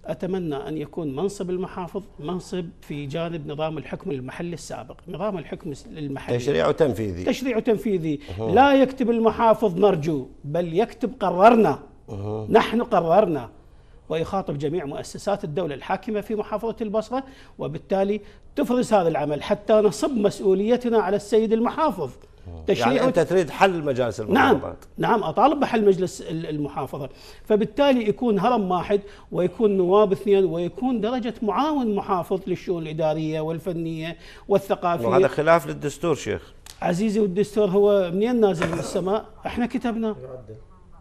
أتمنى أن يكون منصب المحافظ منصب في جانب نظام الحكم المحلي السابق نظام الحكم المحلي تشريع وتنفيذي تشريع وتنفيذي لا يكتب المحافظ نرجو بل يكتب قررنا نحن قررنا ويخاطب جميع مؤسسات الدولة الحاكمة في محافظة البصرة وبالتالي تفرز هذا العمل حتى نصب مسؤوليتنا على السيد المحافظ تشريع يعني أنت تريد حل مجالس نعم، المحافظات نعم نعم أطالب بحل مجلس المحافظة فبالتالي يكون هرم واحد ويكون نواب اثنين ويكون درجة معاون محافظ للشؤون الإدارية والفنية والثقافية وهذا خلاف للدستور شيخ عزيزي والدستور هو منين نازل من السماء احنا كتبنا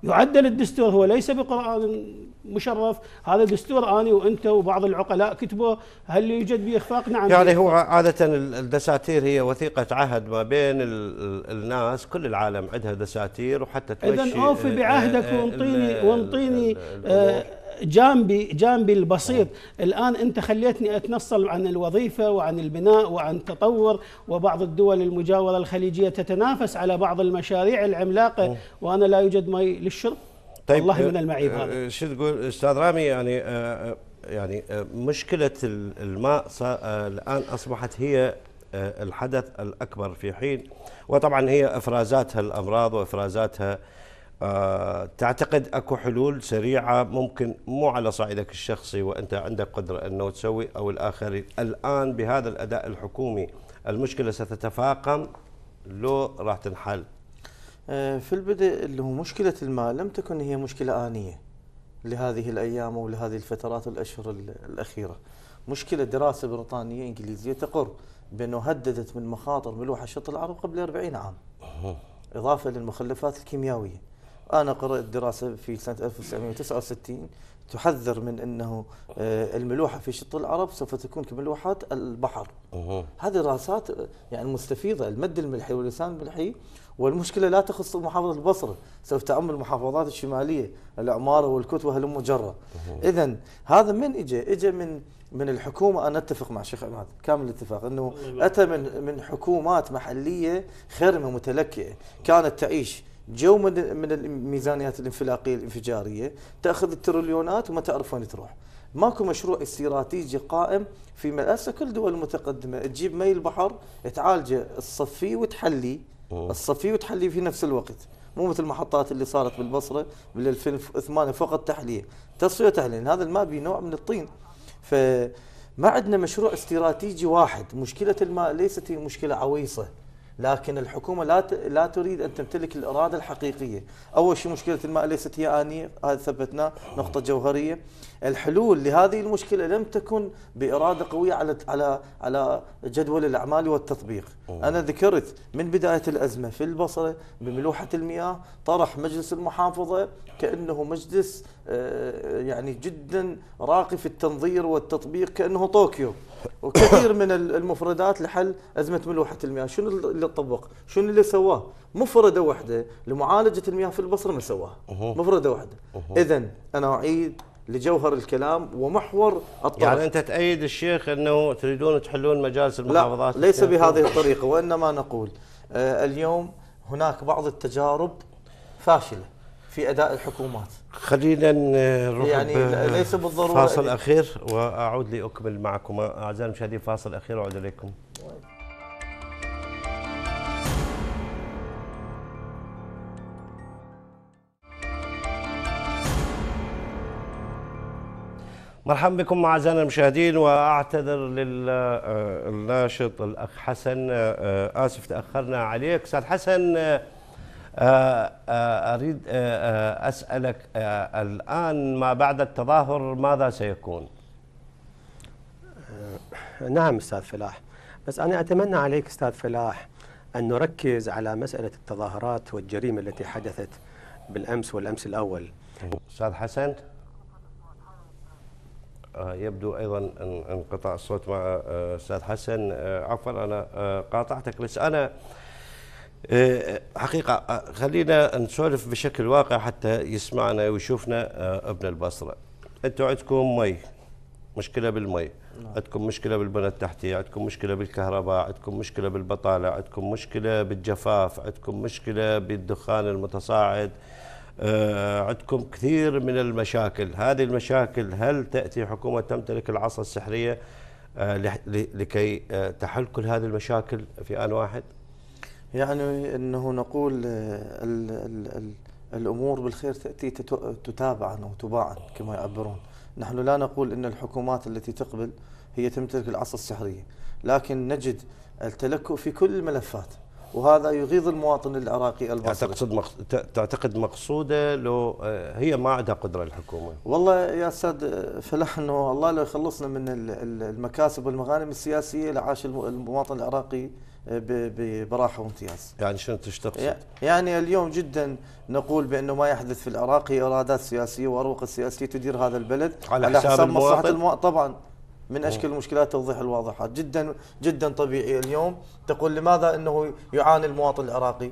يعدل الدستور هو ليس بقرآن مشرف هذا دستور أنا وأنت وبعض العقلاء كتبوا هل يوجد به إخفاق نعم يعني هو عادة الدساتير هي وثيقة عهد ما بين الـ الـ الناس كل العالم عندها دساتير وحتى تمشي إذا أوفي بعهدك وانطيني وانطيني آه، جانبي جانبي البسيط الان انت خليتني اتنصل عن الوظيفه وعن البناء وعن التطور وبعض الدول المجاوره الخليجيه تتنافس على بعض المشاريع العملاقه أوه. وانا لا يوجد مي للشرب طيب والله آه، من المعيب آه، هذا شو تقول استاذ رامي يعني آه، يعني مشكله الماء الان اصبحت هي الحدث الاكبر في حين وطبعا هي افرازاتها الامراض وافرازاتها آه، تعتقد اكو حلول سريعه ممكن مو على صعيدك الشخصي وانت عندك قدره انه تسوي او الاخرين الان بهذا الاداء الحكومي المشكله ستتفاقم لو راح تنحل آه، في البدء اللي هو مشكله المال لم تكن هي مشكله انيه لهذه الايام ولهذه الفترات والاشهر الاخيره مشكله دراسه بريطانيه انجليزيه تقر بانه هددت من مخاطر ملوحه الشط العرب قبل 40 عام اضافه للمخلفات الكيميائيه أنا قرأت دراسة في سنة 1969 تحذر من أنه آه، الملوحة في شط العرب سوف تكون كملوحات البحر أوه. هذه دراسات آه، يعني مستفيضة المد الملحي واللسان الملحي والمشكلة لا تخص محافظة البصرة سوف تعم المحافظات الشمالية العمارة والكتوة هلم جرة إذا هذا من اجى؟ اجى من من الحكومة أنا أتفق مع الشيخ عماد كامل الاتفاق أنه أتى من من حكومات محلية خرمه متلكئة كانت تعيش جو من الميزانيات الانفلاقيه الانفجاريه تاخذ التريليونات وما تعرف وين تروح ماكو مشروع استراتيجي قائم في مأسة كل دول المتقدمه تجيب مي البحر تعالجه تصفيه وتحلي تصفيه وتحلي في نفس الوقت مو مثل المحطات اللي صارت بالبصره بال 2008 فقط تحليه تصفيه وتحليه هذا الماء به نوع من الطين فما عندنا مشروع استراتيجي واحد مشكله الماء ليست هي مشكله عويصه لكن الحكومه لا لا تريد ان تمتلك الاراده الحقيقيه، اول شيء مشكله الماء ليست هي انيه، هذا ثبتناه نقطه جوهريه، الحلول لهذه المشكله لم تكن باراده قويه على على على جدول الاعمال والتطبيق، أوه. انا ذكرت من بدايه الازمه في البصره بملوحه المياه طرح مجلس المحافظه كانه مجلس آه، يعني جدا راقي في التنظير والتطبيق كانه طوكيو، وكثير من المفردات لحل ازمه ملوحه المياه، شنو اللي طبق شنو اللي سواه مفرده واحده لمعالجه المياه في البصره ما سواها مفرده واحده اذا انا اعيد لجوهر الكلام ومحور الطرح يعني انت تأيد الشيخ انه تريدون تحلون مجالس المحافظات لا ليس بهذه الطريقه وانما نقول آه اليوم هناك بعض التجارب فاشله في اداء الحكومات خلينا نروح يعني ليس بالضروره فاصل اخير واعود لاكمل معكم اعزائي المشاهدين فاصل اخير واعود اليكم مرحبا بكم اعزائنا المشاهدين واعتذر للناشط الاخ حسن آه، آه، اسف تاخرنا عليك استاذ حسن آه، اريد اسالك الان ما بعد التظاهر ماذا سيكون؟ نعم استاذ فلاح بس انا اتمنى عليك استاذ فلاح ان نركز على مساله التظاهرات والجريمه التي حدثت بالامس والامس الاول. استاذ حسن آه، يبدو ايضا انقطاع الصوت مع آه، استاذ حسن آه، عفوا انا قاطعتك بس انا حقيقه خلينا نسولف بشكل واقع حتى يسمعنا ويشوفنا ابن البصره انتم عندكم مي مشكله بالمي نعم. عندكم مشكله بالبنى التحتيه عندكم مشكله بالكهرباء عندكم مشكله بالبطاله عندكم مشكله بالجفاف عندكم مشكله بالدخان المتصاعد آه، عندكم كثير من المشاكل هذه المشاكل هل تأتي حكومة تمتلك العصا السحرية آه، لكي آه، تحل كل هذه المشاكل في آن واحد يعني أنه نقول الـ الـ الـ الأمور بالخير تأتي تتابعا أو تباعا كما يعبرون نحن لا نقول أن الحكومات التي تقبل هي تمتلك العصا السحرية لكن نجد التلكؤ في كل الملفات وهذا يغيظ المواطن العراقي البسيط تعتقد تعتقد مقصوده لو آه، هي ما عندها قدره الحكومه والله يا استاذ آه، فلح انه الله لو يخلصنا من المكاسب والمغانم السياسيه لعاش المواطن العراقي آه، براحه وامتياز. يعني شنو تقصد؟ يعني اليوم جدا نقول بانه ما يحدث في العراق هي ارادات سياسيه واروقه سياسيه تدير هذا البلد على, حساب, على حساب, حساب مصلحه المواطن طبعا من اشكال المشكلات توضيح الواضحات جدا جدا طبيعي اليوم تقول لماذا انه يعاني المواطن العراقي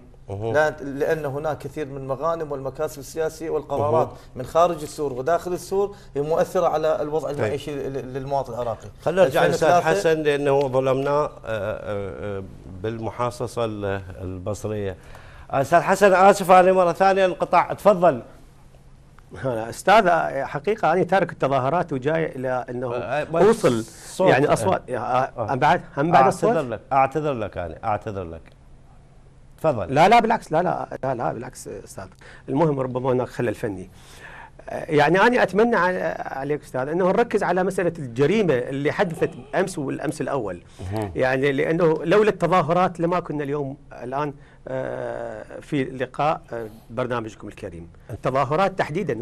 لان هناك كثير من المغانم والمكاسب السياسيه والقرارات من خارج السور وداخل السور مؤثره على الوضع طيب. المعيشي للمواطن العراقي خلينا نرجع للاستاذ حسن لانه ظلمناه آه، آه، بالمحاصصه البصريه استاذ حسن اسف على مره ثانيه انقطع تفضل استاذ حقيقه انا تارك التظاهرات وجاي الى انه أه، أه، اوصل يعني أه. اصوات أه. بعد هم بعد اعتذر الصوت؟ لك اعتذر لك انا اعتذر لك تفضل لا لا بالعكس لا لا لا لا بالعكس استاذ المهم ربما هناك خلل فني يعني انا اتمنى عليك استاذ انه نركز على مساله الجريمه اللي حدثت امس والامس الاول يعني لانه لولا التظاهرات لما كنا اليوم الان في لقاء برنامجكم الكريم التظاهرات تحديدا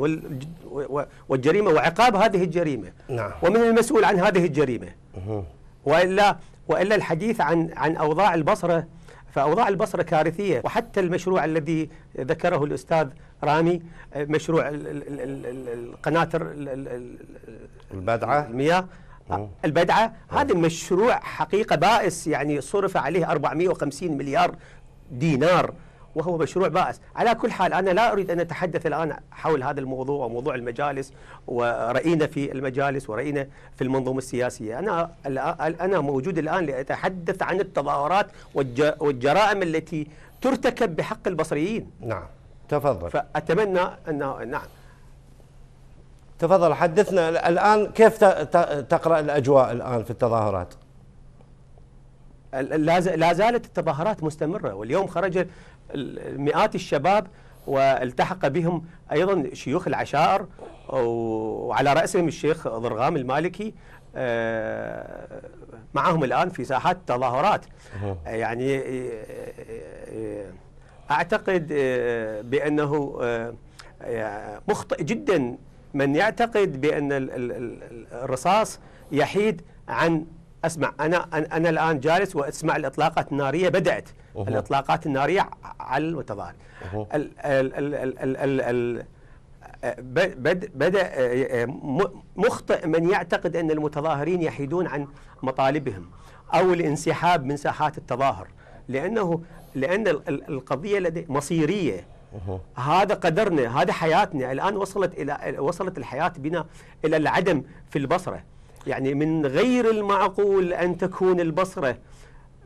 والجريمة وعقاب هذه الجريمة نعم. ومن المسؤول عن هذه الجريمة وإلا, وإلا الحديث عن, عن أوضاع البصرة فأوضاع البصرة كارثية وحتى المشروع الذي ذكره الأستاذ رامي مشروع القناة البدعة المياه البدعة نعم. هذا المشروع حقيقة بائس يعني صرف عليه 450 مليار دينار وهو مشروع بائس على كل حال أنا لا أريد أن أتحدث الآن حول هذا الموضوع وموضوع المجالس ورأينا في المجالس ورأينا في المنظومة السياسية أنا أنا موجود الآن لأتحدث عن التظاهرات والجرائم التي ترتكب بحق البصريين نعم تفضل فأتمنى أن نعم تفضل حدثنا الآن كيف تقرأ الأجواء الآن في التظاهرات لا زالت التظاهرات مستمرة واليوم خرج مئات الشباب والتحق بهم أيضا شيوخ العشائر وعلى رأسهم الشيخ ضرغام المالكي آه، معهم الآن في ساحات التظاهرات يعني آه، آه، أعتقد بأنه مخطئ جدا من يعتقد بأن الرصاص يحيد عن اسمع انا انا الان جالس واسمع الاطلاقات الناريه بدات أوهو. الاطلاقات الناريه على المتظاهر ال ال ال ال بدا مخطئ من يعتقد ان المتظاهرين يحيدون عن مطالبهم او الانسحاب من ساحات التظاهر لانه لان القضيه لدي مصيريه هذا قدرنا هذا حياتنا الان وصلت الى وصلت الحياه بنا الى العدم في البصره يعني من غير المعقول أن تكون البصرة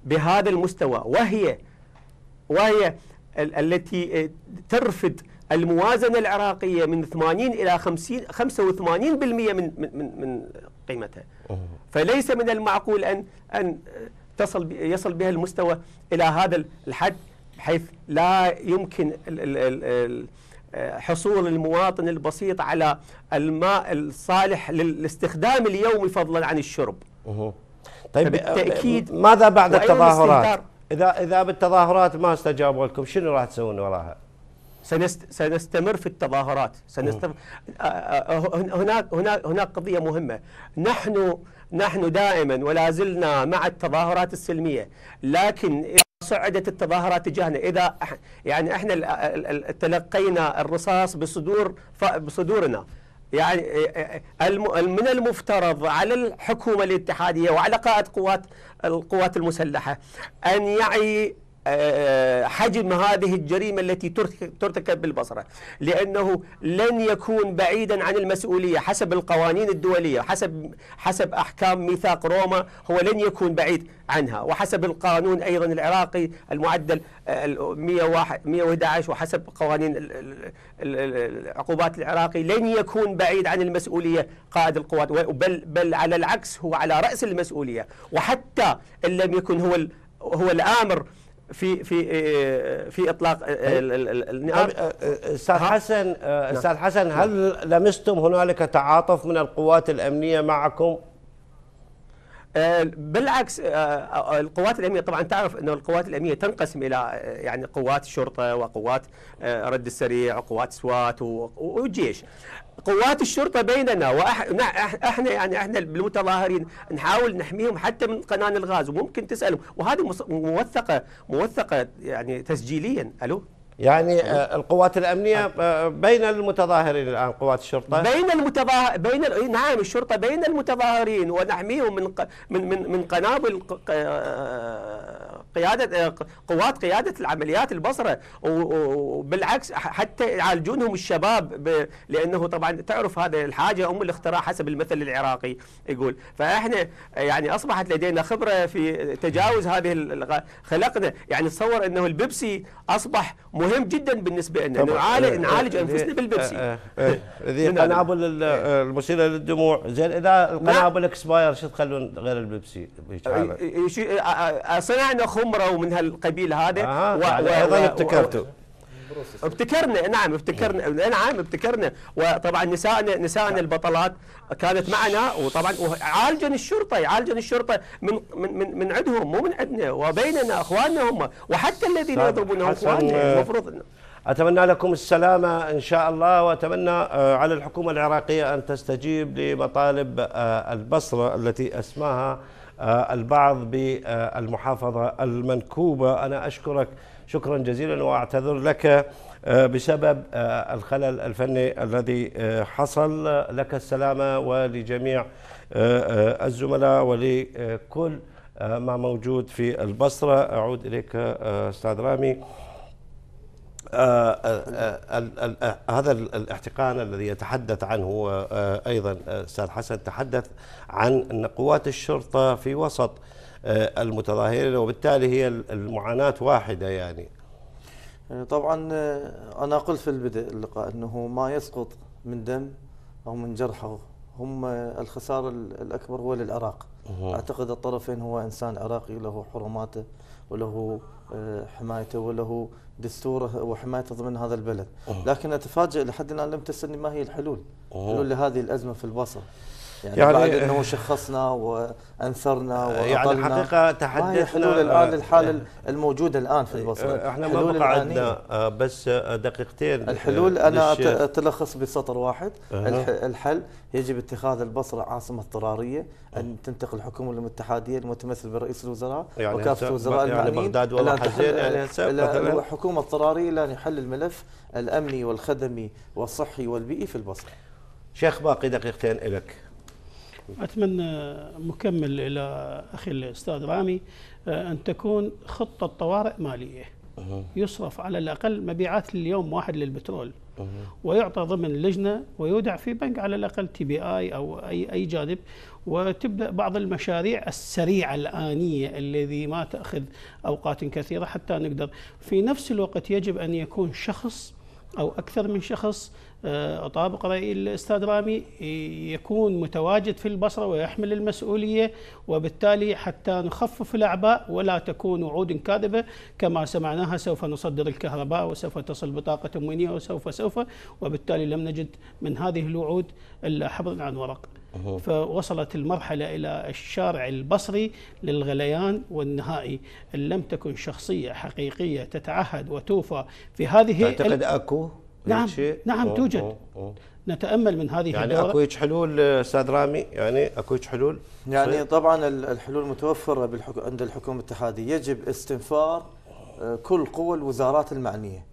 بهذا المستوى وهي وهي ال التي آه، ترفض الموازنة العراقية من 80 إلى 50 85% من من من قيمتها فليس من المعقول أن أن تصل يصل بها المستوى إلى هذا الحد بحيث لا يمكن ال ال ال حصول المواطن البسيط على الماء الصالح للاستخدام اليومي فضلا عن الشرب أوه. طيب بالتاكيد آه، ماذا بعد التظاهرات اذا اذا بالتظاهرات ما استجابوا لكم شنو راح تسوون وراها سنست سنستمر في التظاهرات سنستمر آه، آه، هناك هناك هناك قضيه مهمه نحن نحن دائما ولا زلنا مع التظاهرات السلمية لكن صعدت التظاهرات تجاهنا إذا يعني إحنا تلقينا الرصاص بصدور بصدورنا يعني من المفترض على الحكومة الاتحادية وعلى قائد قوات القوات المسلحة أن يعي آه، حجم هذه الجريمة التي ترتكب بالبصرة لأنه لن يكون بعيدا عن المسؤولية حسب القوانين الدولية حسب حسب أحكام ميثاق روما هو لن يكون بعيد عنها وحسب القانون أيضا العراقي المعدل 111 آه، وحسب قوانين العقوبات العراقي لن يكون بعيد عن المسؤولية قائد القوات بل, بل على العكس هو على رأس المسؤولية وحتى إن لم يكن هو هو الآمر في في إيه، في اطلاق إيه، طيب. النقاب استاذ حسن نعم. استاذ حسن هل نعم. لمستم هنالك تعاطف من القوات الامنيه معكم؟ آه، بالعكس آه، آه، القوات الامنيه طبعا تعرف انه القوات الامنيه تنقسم الى يعني قوات الشرطه وقوات رد السريع وقوات سوات والجيش قوات الشرطه بيننا واحنا يعني احنا بالمتظاهرين نحاول نحميهم حتى من قنان الغاز وممكن تسالهم وهذه موثقه موثقه يعني تسجيليا الو يعني آه، القوات الامنيه آه، بين المتظاهرين الان قوات الشرطه بين المتظاهر بين نعم الشرطه بين المتظاهرين ونحميهم من من من, من قنابل آه، قياده آه، قوات قياده العمليات البصره وبالعكس حتى يعالجونهم الشباب لانه طبعا تعرف هذا الحاجه ام الاختراع حسب المثل العراقي يقول فاحنا يعني اصبحت لدينا خبره في تجاوز هذه خلقنا يعني تصور انه البيبسي اصبح مهم جدا بالنسبه لنا نعالج آه، نعالج آه، انفسنا بالبيبسي هذه قنابل المسيله للدموع زين اذا نعم. القنابل اكسباير شو تخلون غير البيبسي صنعنا خو الأمرة ومن هالقبيل هذا آه يعني و... أيضا و... ابتكرتوا ابتكرنا نعم ابتكرنا نعم ابتكرنا وطبعا نسائنا نسائنا البطلات كانت معنا وطبعا عالجن الشرطه يعالجن الشرطه من من من عندهم مو من عندنا وبيننا اخواننا هم وحتى الذين يضربون اخواننا آه، المفروض اتمنى لكم السلامه ان شاء الله واتمنى آه، على الحكومه العراقيه ان تستجيب لمطالب آه، البصره التي اسماها آه، البعض بالمحافظة المنكوبة أنا أشكرك شكرا جزيلا وأعتذر لك آه، بسبب آه، الخلل الفني الذي حصل لك السلامة ولجميع الزملاء ولكل ما موجود في البصرة أعود إليك أستاذ رامي آه، آه، آه، هذا الاحتقان الذي يتحدث عنه ايضا استاذ حسن تحدث عن ان قوات الشرطه في وسط المتظاهرين وبالتالي هي المعاناه واحده يعني طبعا انا قلت في البدء اللقاء انه ما يسقط من دم او من جرحه هم الخساره الاكبر هو للعراق اعتقد الطرفين هو انسان عراقي له حرماته وله حمايته وله دستوره وحمايته ضمن هذا البلد أوه. لكن أتفاجئ لحد الآن لم تسالني ما هي الحلول أوه. حلول لهذه الأزمة في البصره. يعني, يعني بعد انه إيه. شخصنا وانثرنا آه، يعني الحقيقه تحدثنا حلول الان الحاله آه، يعني الموجوده الان في آه، البصره احنا ما بقى عندنا بس دقيقتين الحلول انا اتلخص بسطر واحد أه. الحل يجب اتخاذ البصره عاصمه اضطراريه ان تنتقل الحكومه الاتحاديه المتمثل برئيس الوزراء يعني وكافه الوزراء يعني بغداد والله حزين يعني مثلا حكومه اضطراريه لان يحل الملف الامني والخدمي والصحي والبيئي في البصره شيخ باقي دقيقتين لك أتمنى مكمل إلى أخي الأستاذ رامي آه، أن تكون خطة طوارئ مالية يصرف على الأقل مبيعات اليوم واحد للبترول ويعطى ضمن لجنة ويودع في بنك على الأقل تي بي آي أو أي, أي جانب وتبدأ بعض المشاريع السريعة الآنية الذي ما تأخذ أوقات كثيرة حتى نقدر في نفس الوقت يجب أن يكون شخص أو أكثر من شخص آه، طابق رأي الاستاذ رامي يكون متواجد في البصرة ويحمل المسؤولية وبالتالي حتى نخفف الأعباء ولا تكون وعود كاذبة كما سمعناها سوف نصدر الكهرباء وسوف تصل بطاقة تموينية وسوف سوف وبالتالي لم نجد من هذه الوعود إلا حبر عن ورق فوصلت المرحلة إلى الشارع البصري للغليان والنهائي إن لم تكن شخصية حقيقية تتعهد وتوفى في هذه تعتقد أكو؟ نعم نعم أوه توجد أوه أوه. نتامل من هذه يعني اكو حلول آه، استاذ رامي يعني اكو حلول يعني طبعا الحلول متوفره عند الحكومه الاتحاديه يجب استنفار كل قوى الوزارات المعنيه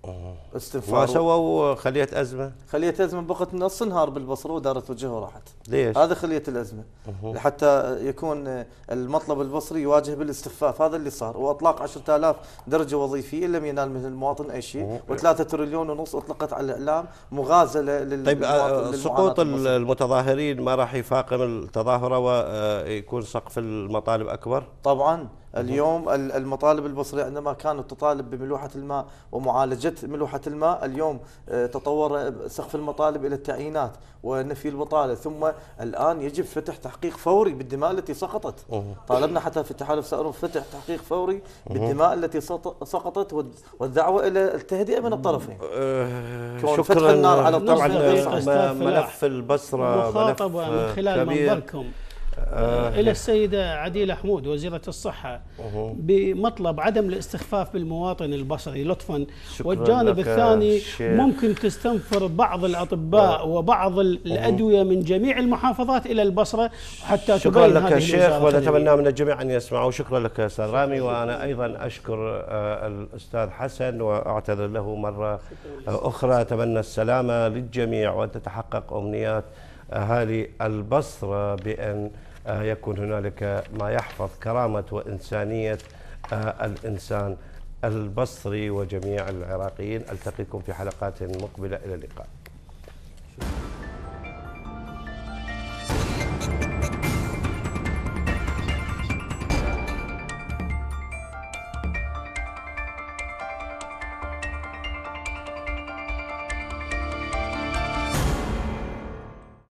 استنفار وسووا خليه ازمه خليه ازمه بقت نص نهار بالبصره ودارت وجهها وراحت ليش؟ هذا خليه الازمه أوه. لحتى يكون المطلب البصري يواجه بالاستخفاف هذا اللي صار واطلاق 10000 درجه وظيفيه لم ينال من المواطن اي شيء و3 تريليون ونص اطلقت على الاعلام مغازله لل طيب آه، آه، سقوط المتظاهرين ما راح يفاقم التظاهره ويكون آه، سقف المطالب اكبر؟ طبعا اليوم المطالب البصرية عندما كانت تطالب بملوحة الماء ومعالجة ملوحة الماء اليوم آه، تطور آه، سقف المطالب إلى التعيينات ونفي البطالة ثم الآن يجب فتح تحقيق فوري بالدماء التي سقطت طالبنا حتى في تحالف سأروف فتح تحقيق فوري بالدماء التي سقطت والدعوة إلى التهدئة من الطرفين آه، شكرا فتح النار على طبعا ملف البصرة ملف كبير من خلال منظركم آه الى إيه. السيده عديله حمود وزيره الصحه بمطلب عدم الاستخفاف بالمواطن البصري لطفا والجانب الثاني ممكن تستنفر بعض الاطباء وبعض الادويه من جميع المحافظات الى البصره حتى شكرا لك يا شيخ ونتمنى من الجميع ان يسمعوا شكرا لك استاذ رامي وانا ايضا اشكر آه، الاستاذ حسن واعتذر له مره اخرى اتمنى السلامه للجميع وان تتحقق امنيات أهالي البصرة بأن آه، يكون هنالك ما يحفظ كرامة وإنسانية آه، الإنسان البصري وجميع العراقيين ألتقيكم في حلقات مقبلة إلى اللقاء